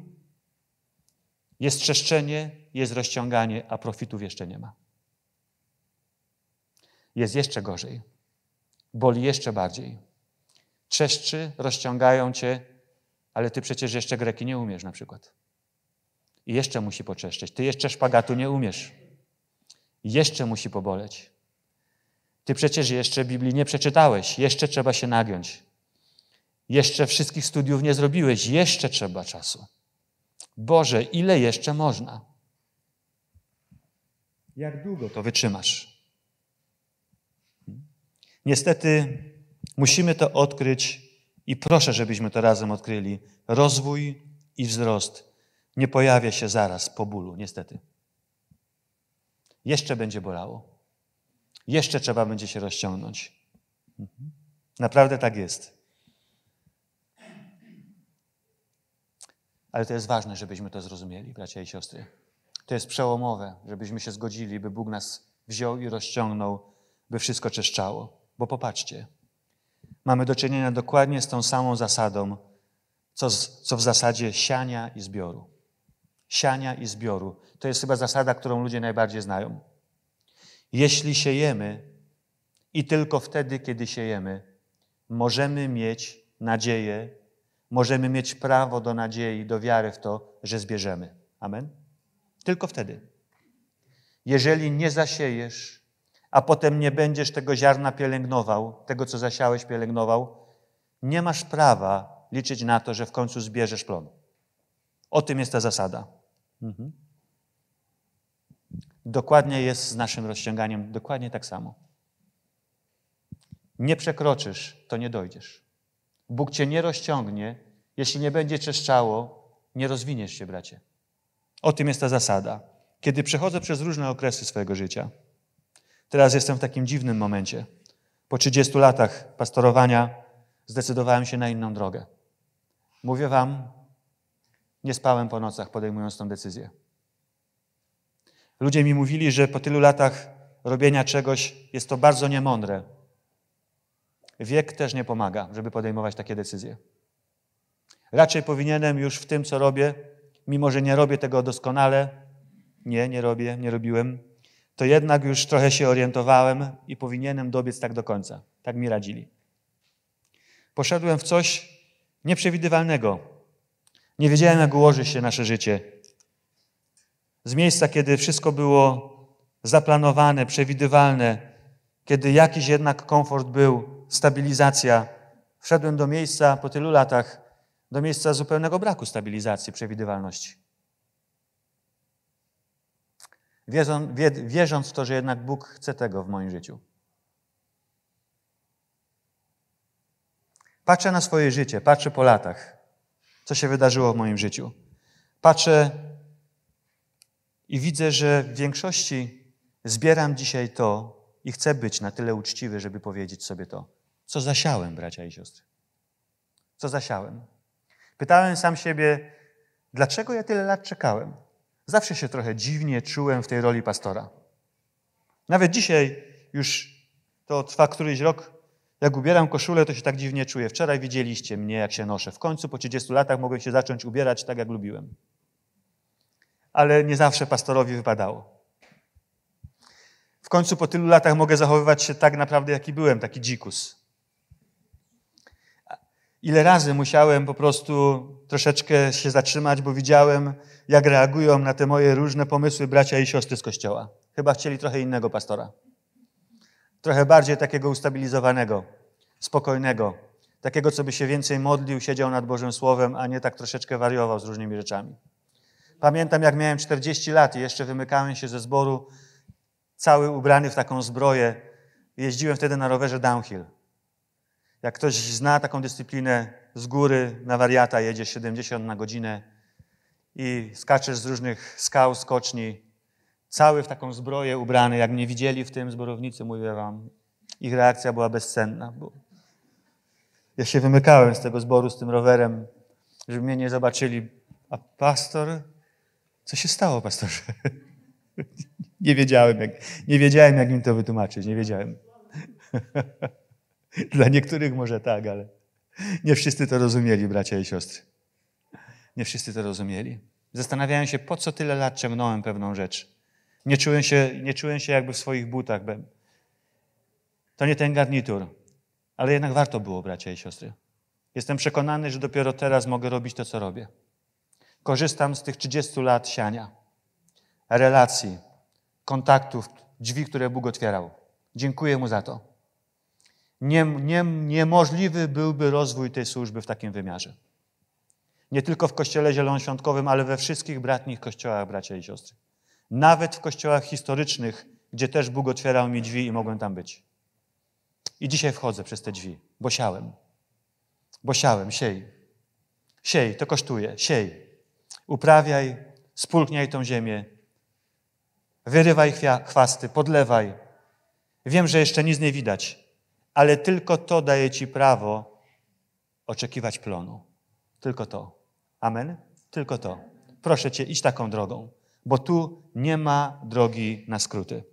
jest trzeszczenie, jest rozciąganie, a profitów jeszcze nie ma. Jest jeszcze gorzej. Boli jeszcze bardziej. Trzeszczy, rozciągają cię, ale ty przecież jeszcze greki nie umiesz na przykład. I jeszcze musi poczeszczeć. Ty jeszcze szpagatu nie umiesz. Jeszcze musi poboleć. Ty przecież jeszcze Biblii nie przeczytałeś. Jeszcze trzeba się nagiąć. Jeszcze wszystkich studiów nie zrobiłeś. Jeszcze trzeba czasu. Boże, ile jeszcze można? Jak długo to wytrzymasz? Niestety musimy to odkryć i proszę, żebyśmy to razem odkryli. Rozwój i wzrost nie pojawia się zaraz po bólu, niestety. Jeszcze będzie bolało. Jeszcze trzeba będzie się rozciągnąć. Mhm. Naprawdę tak jest. Ale to jest ważne, żebyśmy to zrozumieli, bracia i siostry. To jest przełomowe, żebyśmy się zgodzili, by Bóg nas wziął i rozciągnął, by wszystko czeszczało. Bo popatrzcie, mamy do czynienia dokładnie z tą samą zasadą, co, z, co w zasadzie siania i zbioru. Siania i zbioru. To jest chyba zasada, którą ludzie najbardziej znają. Jeśli siejemy i tylko wtedy, kiedy siejemy, możemy mieć nadzieję możemy mieć prawo do nadziei, do wiary w to, że zbierzemy. Amen? Tylko wtedy. Jeżeli nie zasiejesz, a potem nie będziesz tego ziarna pielęgnował, tego co zasiałeś, pielęgnował, nie masz prawa liczyć na to, że w końcu zbierzesz plon. O tym jest ta zasada. Mhm. Dokładnie jest z naszym rozciąganiem, dokładnie tak samo. Nie przekroczysz, to nie dojdziesz. Bóg cię nie rozciągnie, jeśli nie będzie czeszczało, nie rozwiniesz się, bracie. O tym jest ta zasada. Kiedy przechodzę przez różne okresy swojego życia, teraz jestem w takim dziwnym momencie. Po 30 latach pastorowania zdecydowałem się na inną drogę. Mówię wam, nie spałem po nocach podejmując tę decyzję. Ludzie mi mówili, że po tylu latach robienia czegoś jest to bardzo niemądre, Wiek też nie pomaga, żeby podejmować takie decyzje. Raczej powinienem już w tym, co robię, mimo że nie robię tego doskonale, nie, nie robię, nie robiłem, to jednak już trochę się orientowałem i powinienem dobiec tak do końca. Tak mi radzili. Poszedłem w coś nieprzewidywalnego. Nie wiedziałem, jak ułoży się nasze życie. Z miejsca, kiedy wszystko było zaplanowane, przewidywalne, kiedy jakiś jednak komfort był, stabilizacja. Wszedłem do miejsca po tylu latach, do miejsca zupełnego braku stabilizacji, przewidywalności. wierząc w to, że jednak Bóg chce tego w moim życiu. Patrzę na swoje życie, patrzę po latach, co się wydarzyło w moim życiu. Patrzę i widzę, że w większości zbieram dzisiaj to i chcę być na tyle uczciwy, żeby powiedzieć sobie to co zasiałem, bracia i siostry. Co zasiałem? Pytałem sam siebie, dlaczego ja tyle lat czekałem? Zawsze się trochę dziwnie czułem w tej roli pastora. Nawet dzisiaj już to trwa któryś rok. Jak ubieram koszulę, to się tak dziwnie czuję. Wczoraj widzieliście mnie, jak się noszę. W końcu po 30 latach mogłem się zacząć ubierać tak, jak lubiłem. Ale nie zawsze pastorowi wypadało. W końcu po tylu latach mogę zachowywać się tak naprawdę, jaki byłem, taki dzikus. Ile razy musiałem po prostu troszeczkę się zatrzymać, bo widziałem, jak reagują na te moje różne pomysły bracia i siostry z kościoła. Chyba chcieli trochę innego pastora. Trochę bardziej takiego ustabilizowanego, spokojnego, takiego, co by się więcej modlił, siedział nad Bożym Słowem, a nie tak troszeczkę wariował z różnymi rzeczami. Pamiętam, jak miałem 40 lat i jeszcze wymykałem się ze zboru, cały ubrany w taką zbroję. Jeździłem wtedy na rowerze downhill. Jak ktoś zna taką dyscyplinę, z góry na wariata jedzie 70 na godzinę i skaczesz z różnych skał, skoczni, cały w taką zbroję ubrany. Jak mnie widzieli w tym zborownicy, mówię wam, ich reakcja była bezcenna. Bo ja się wymykałem z tego zboru z tym rowerem, żeby mnie nie zobaczyli. A pastor? Co się stało, pastorze? nie wiedziałem, jak, nie wiedziałem, jak im to wytłumaczyć. Nie wiedziałem. Dla niektórych może tak, ale nie wszyscy to rozumieli, bracia i siostry. Nie wszyscy to rozumieli. Zastanawiałem się, po co tyle lat ciemnąłem pewną rzecz. Nie czułem się, nie czułem się jakby w swoich butach. To nie ten garnitur. Ale jednak warto było, bracia i siostry. Jestem przekonany, że dopiero teraz mogę robić to, co robię. Korzystam z tych 30 lat siania, relacji, kontaktów, drzwi, które Bóg otwierał. Dziękuję Mu za to. Nie, nie, niemożliwy byłby rozwój tej służby w takim wymiarze. Nie tylko w Kościele Zielonoświątkowym, ale we wszystkich bratnich kościołach, bracia i siostry. Nawet w kościołach historycznych, gdzie też Bóg otwierał mi drzwi i mogłem tam być. I dzisiaj wchodzę przez te drzwi, bo siałem. Bo siałem, siej. Siej, to kosztuje, siej. Uprawiaj, spulkniaj tą ziemię. Wyrywaj chwasty, podlewaj. Wiem, że jeszcze nic nie widać, ale tylko to daje Ci prawo oczekiwać plonu. Tylko to. Amen? Tylko to. Proszę Cię, iść taką drogą, bo tu nie ma drogi na skróty.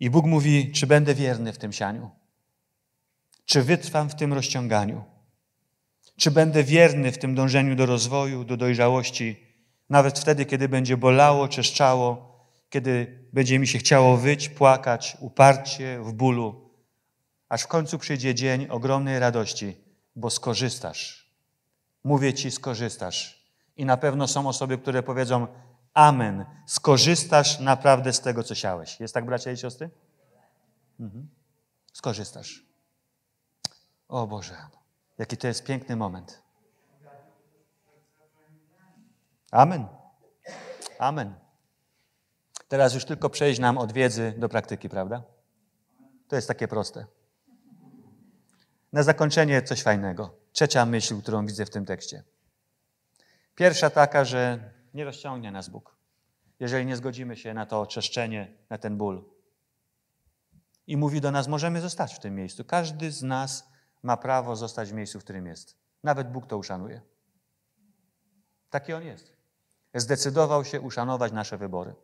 I Bóg mówi, czy będę wierny w tym sianiu? Czy wytrwam w tym rozciąganiu? Czy będę wierny w tym dążeniu do rozwoju, do dojrzałości, nawet wtedy, kiedy będzie bolało, czeszczało, kiedy będzie mi się chciało wyć, płakać uparcie w bólu, aż w końcu przyjdzie dzień ogromnej radości, bo skorzystasz. Mówię ci, skorzystasz. I na pewno są osoby, które powiedzą: Amen, skorzystasz naprawdę z tego, co siałeś. Jest tak, bracia i siostry? Mhm. Skorzystasz. O Boże, jaki to jest piękny moment. Amen. Amen. Teraz już tylko przejść nam od wiedzy do praktyki, prawda? To jest takie proste. Na zakończenie coś fajnego. Trzecia myśl, którą widzę w tym tekście. Pierwsza taka, że nie rozciągnie nas Bóg, jeżeli nie zgodzimy się na to oczeszczenie, na ten ból. I mówi do nas, możemy zostać w tym miejscu. Każdy z nas ma prawo zostać w miejscu, w którym jest. Nawet Bóg to uszanuje. Taki on jest. Zdecydował się uszanować nasze wybory.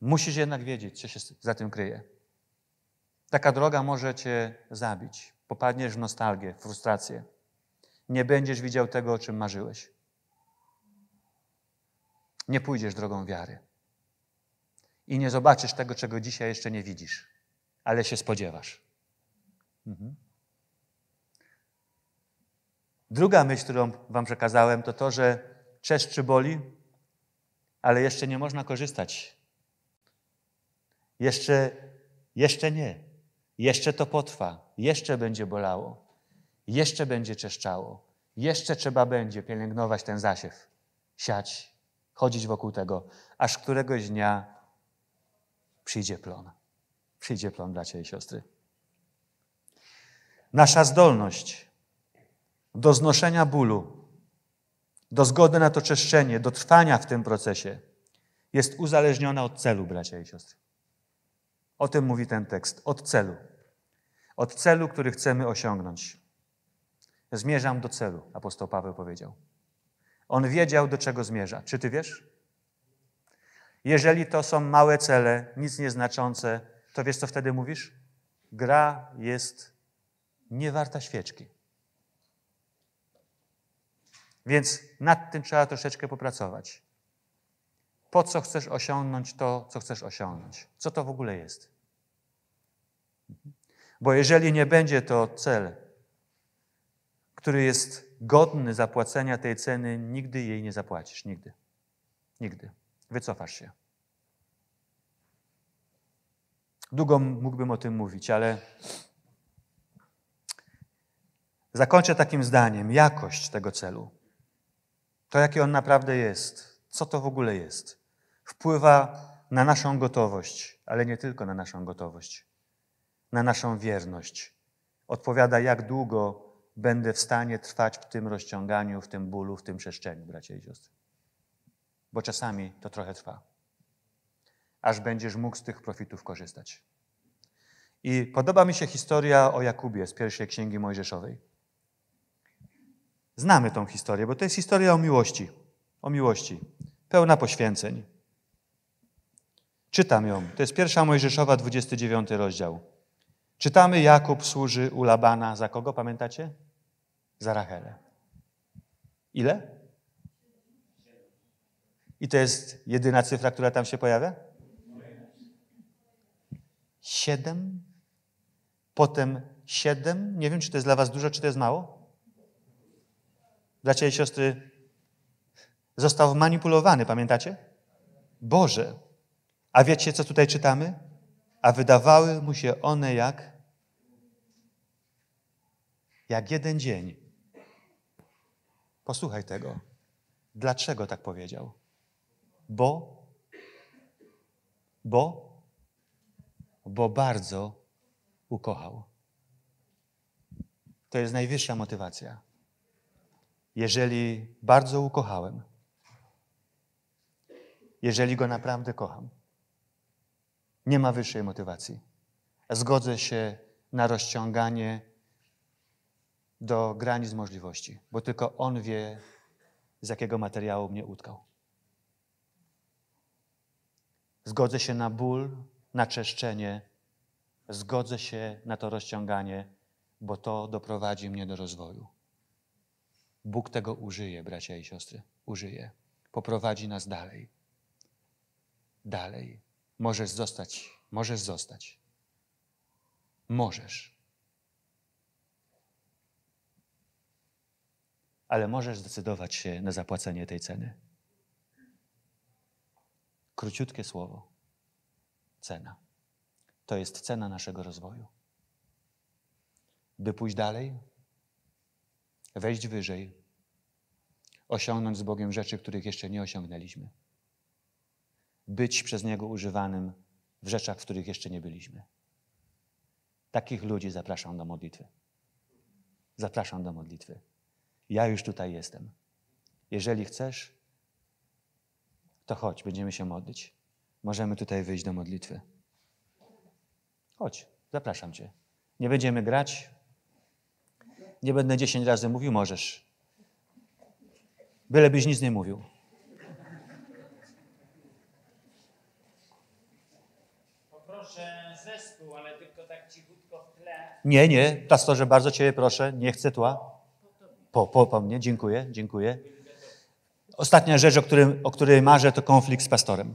Musisz jednak wiedzieć, co się za tym kryje. Taka droga może cię zabić. Popadniesz w nostalgię, frustrację. Nie będziesz widział tego, o czym marzyłeś. Nie pójdziesz drogą wiary. I nie zobaczysz tego, czego dzisiaj jeszcze nie widzisz, ale się spodziewasz. Mhm. Druga myśl, którą Wam przekazałem, to to, że cześć czy boli, ale jeszcze nie można korzystać jeszcze, jeszcze nie. Jeszcze to potrwa. Jeszcze będzie bolało. Jeszcze będzie czeszczało. Jeszcze trzeba będzie pielęgnować ten zasiew. Siać, chodzić wokół tego, aż któregoś dnia przyjdzie plon. Przyjdzie plon, bracia i siostry. Nasza zdolność do znoszenia bólu, do zgody na to czyszczenie, do trwania w tym procesie jest uzależniona od celu, bracia i siostry. O tym mówi ten tekst. Od celu. Od celu, który chcemy osiągnąć. Zmierzam do celu, apostoł Paweł powiedział. On wiedział, do czego zmierza. Czy ty wiesz? Jeżeli to są małe cele, nic nieznaczące, to wiesz, co wtedy mówisz? Gra jest niewarta świeczki. Więc nad tym trzeba troszeczkę popracować po co chcesz osiągnąć to, co chcesz osiągnąć. Co to w ogóle jest? Bo jeżeli nie będzie to cel, który jest godny zapłacenia tej ceny, nigdy jej nie zapłacisz. Nigdy. Nigdy. Wycofasz się. Długo mógłbym o tym mówić, ale zakończę takim zdaniem: jakość tego celu. To, jaki on naprawdę jest, co to w ogóle jest wpływa na naszą gotowość, ale nie tylko na naszą gotowość, na naszą wierność. Odpowiada, jak długo będę w stanie trwać w tym rozciąganiu, w tym bólu, w tym przestrzeniu, bracia i siostry. Bo czasami to trochę trwa, aż będziesz mógł z tych profitów korzystać. I podoba mi się historia o Jakubie z pierwszej księgi Mojżeszowej. Znamy tą historię, bo to jest historia o miłości. O miłości, pełna poświęceń Czytam ją. To jest pierwsza Mojżeszowa, 29 rozdział. Czytamy, Jakub służy u Labana za kogo, pamiętacie? Za Rachelę. Ile? I to jest jedyna cyfra, która tam się pojawia? Siedem, potem siedem. Nie wiem, czy to jest dla was dużo, czy to jest mało. Dla ciebie, siostry, został manipulowany, pamiętacie? Boże, a wiecie, co tutaj czytamy? A wydawały mu się one jak, jak jeden dzień. Posłuchaj tego. Dlaczego tak powiedział? Bo, bo, bo bardzo ukochał. To jest najwyższa motywacja. Jeżeli bardzo ukochałem, jeżeli go naprawdę kocham, nie ma wyższej motywacji. Zgodzę się na rozciąganie do granic możliwości, bo tylko On wie, z jakiego materiału mnie utkał. Zgodzę się na ból, na czeszczenie, zgodzę się na to rozciąganie, bo to doprowadzi mnie do rozwoju. Bóg tego użyje, bracia i siostry, użyje. Poprowadzi nas dalej. Dalej. Możesz zostać, możesz zostać. Możesz. Ale możesz zdecydować się na zapłacenie tej ceny. Króciutkie słowo. Cena. To jest cena naszego rozwoju. By pójść dalej, wejść wyżej, osiągnąć z Bogiem rzeczy, których jeszcze nie osiągnęliśmy być przez Niego używanym w rzeczach, w których jeszcze nie byliśmy. Takich ludzi zapraszam do modlitwy. Zapraszam do modlitwy. Ja już tutaj jestem. Jeżeli chcesz, to chodź, będziemy się modlić. Możemy tutaj wyjść do modlitwy. Chodź, zapraszam Cię. Nie będziemy grać. Nie będę dziesięć razy mówił, możesz. Bylebyś nic nie mówił. Nie, nie, pastorze, bardzo Ciebie proszę, nie chcę tła. Po, po, po mnie, dziękuję, dziękuję. Ostatnia rzecz, o, którym, o której marzę, to konflikt z pastorem.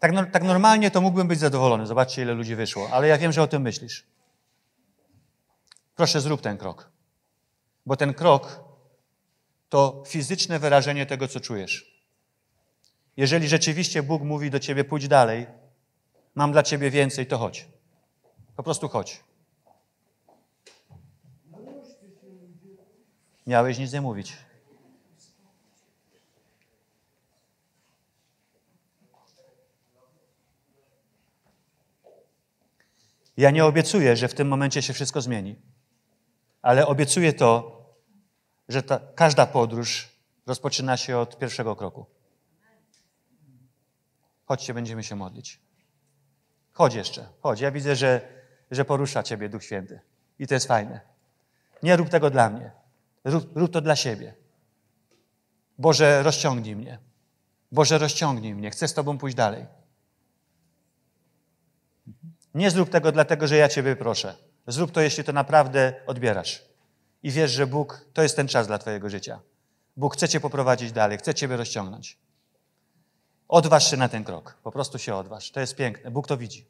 Tak, no, tak normalnie to mógłbym być zadowolony. Zobaczcie, ile ludzi wyszło, ale ja wiem, że o tym myślisz. Proszę, zrób ten krok. Bo ten krok to fizyczne wyrażenie tego, co czujesz. Jeżeli rzeczywiście Bóg mówi do ciebie, pójdź dalej, mam dla ciebie więcej, to chodź. Po prostu chodź. Miałeś nic nie mówić. Ja nie obiecuję, że w tym momencie się wszystko zmieni, ale obiecuję to, że ta, każda podróż rozpoczyna się od pierwszego kroku. Chodźcie, będziemy się modlić. Chodź jeszcze, chodź. Ja widzę, że, że porusza Ciebie Duch Święty. I to jest fajne. Nie rób tego dla mnie. Rób, rób to dla siebie. Boże, rozciągnij mnie. Boże, rozciągnij mnie. Chcę z Tobą pójść dalej. Nie zrób tego dlatego, że ja Ciebie proszę. Zrób to, jeśli to naprawdę odbierasz. I wiesz, że Bóg to jest ten czas dla Twojego życia. Bóg chce Cię poprowadzić dalej, chce Ciebie rozciągnąć. Odważ się na ten krok. Po prostu się odważ. To jest piękne. Bóg to widzi.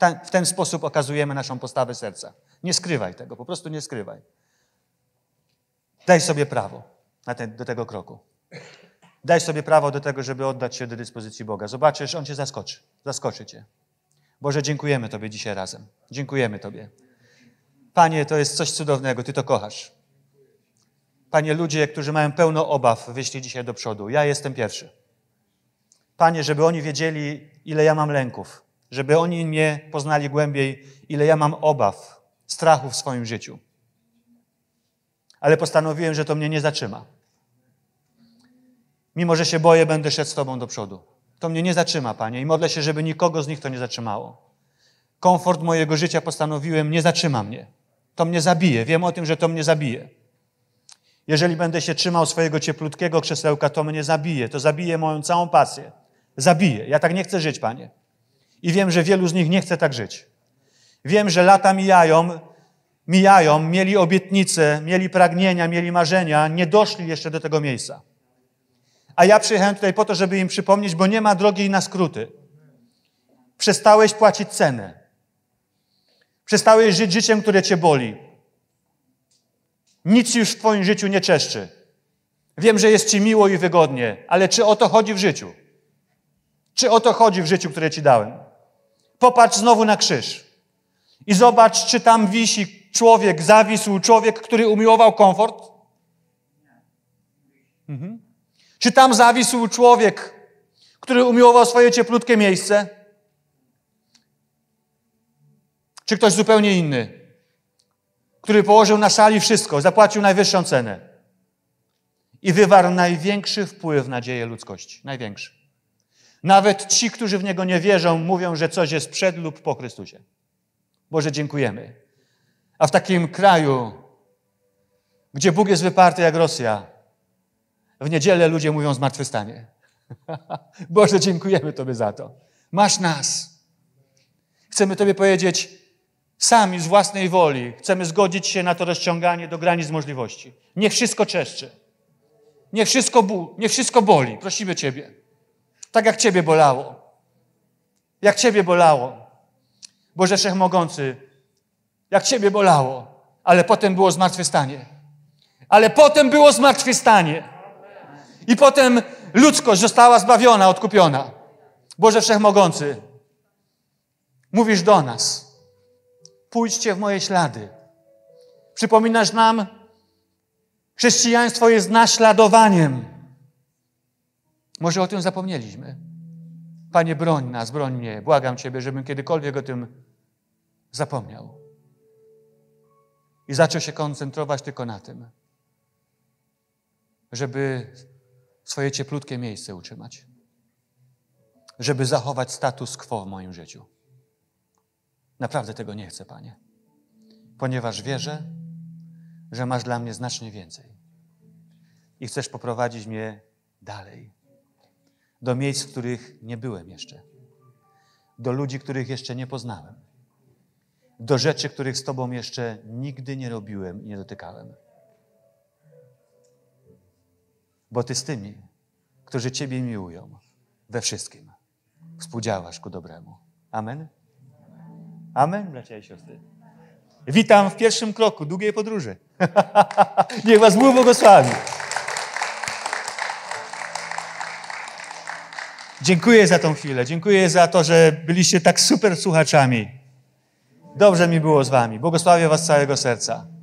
W, w ten sposób okazujemy naszą postawę serca. Nie skrywaj tego, po prostu nie skrywaj. Daj sobie prawo ten, do tego kroku. Daj sobie prawo do tego, żeby oddać się do dyspozycji Boga. Zobaczysz, On cię zaskoczy. Zaskoczy cię. Boże, dziękujemy Tobie dzisiaj razem. Dziękujemy Tobie. Panie, to jest coś cudownego, Ty to kochasz. Panie, ludzie, którzy mają pełno obaw, wyśli dzisiaj do przodu. Ja jestem pierwszy. Panie, żeby oni wiedzieli, ile ja mam lęków, żeby oni mnie poznali głębiej, ile ja mam obaw, strachu w swoim życiu. Ale postanowiłem, że to mnie nie zatrzyma. Mimo, że się boję, będę szedł z Tobą do przodu. To mnie nie zatrzyma, Panie, i modlę się, żeby nikogo z nich to nie zatrzymało. Komfort mojego życia postanowiłem, nie zatrzyma mnie. To mnie zabije. Wiem o tym, że to mnie zabije. Jeżeli będę się trzymał swojego cieplutkiego krzesełka, to mnie zabije. To zabije moją całą pasję Zabiję. Ja tak nie chcę żyć, panie. I wiem, że wielu z nich nie chce tak żyć. Wiem, że lata mijają, mijają, mieli obietnice, mieli pragnienia, mieli marzenia, nie doszli jeszcze do tego miejsca. A ja przyjechałem tutaj po to, żeby im przypomnieć, bo nie ma drogi na skróty. Przestałeś płacić cenę. Przestałeś żyć życiem, które cię boli. Nic już w twoim życiu nie czeszczy. Wiem, że jest ci miło i wygodnie, ale czy o to chodzi w życiu? Czy o to chodzi w życiu, które Ci dałem? Popatrz znowu na krzyż i zobacz, czy tam wisi człowiek, zawisł człowiek, który umiłował komfort. Mhm. Czy tam zawisł człowiek, który umiłował swoje cieplutkie miejsce? Czy ktoś zupełnie inny, który położył na szali wszystko, zapłacił najwyższą cenę i wywarł największy wpływ na dzieje ludzkości? Największy. Nawet ci, którzy w Niego nie wierzą, mówią, że coś jest przed lub po Chrystusie. Boże, dziękujemy. A w takim kraju, gdzie Bóg jest wyparty jak Rosja, w niedzielę ludzie mówią zmartwychwstanie. Boże, dziękujemy Tobie za to. Masz nas. Chcemy Tobie powiedzieć sami, z własnej woli, chcemy zgodzić się na to rozciąganie do granic możliwości. Niech wszystko czeszczy. Niech wszystko, bu- niech wszystko boli. Prosimy Ciebie. Tak jak Ciebie bolało. Jak Ciebie bolało. Boże Wszechmogący, jak Ciebie bolało, ale potem było zmartwychwstanie. Ale potem było zmartwychwstanie. I potem ludzkość została zbawiona, odkupiona. Boże Wszechmogący, mówisz do nas, pójdźcie w moje ślady. Przypominasz nam, chrześcijaństwo jest naśladowaniem. Może o tym zapomnieliśmy. Panie, broń nas, broń mnie. Błagam Ciebie, żebym kiedykolwiek o tym zapomniał. I zaczął się koncentrować tylko na tym, żeby swoje cieplutkie miejsce utrzymać, żeby zachować status quo w moim życiu. Naprawdę tego nie chcę, Panie, ponieważ wierzę, że masz dla mnie znacznie więcej i chcesz poprowadzić mnie dalej do miejsc, w których nie byłem jeszcze, do ludzi, których jeszcze nie poznałem, do rzeczy, których z Tobą jeszcze nigdy nie robiłem i nie dotykałem. Bo Ty z tymi, którzy Ciebie miłują we wszystkim, współdziałasz ku dobremu. Amen? Amen, bracia i siostry. Witam w pierwszym kroku długiej podróży. Niech Was Bóg błogosławi. Dziękuję za tą chwilę. Dziękuję za to, że byliście tak super słuchaczami. Dobrze mi było z wami. Błogosławię was z całego serca.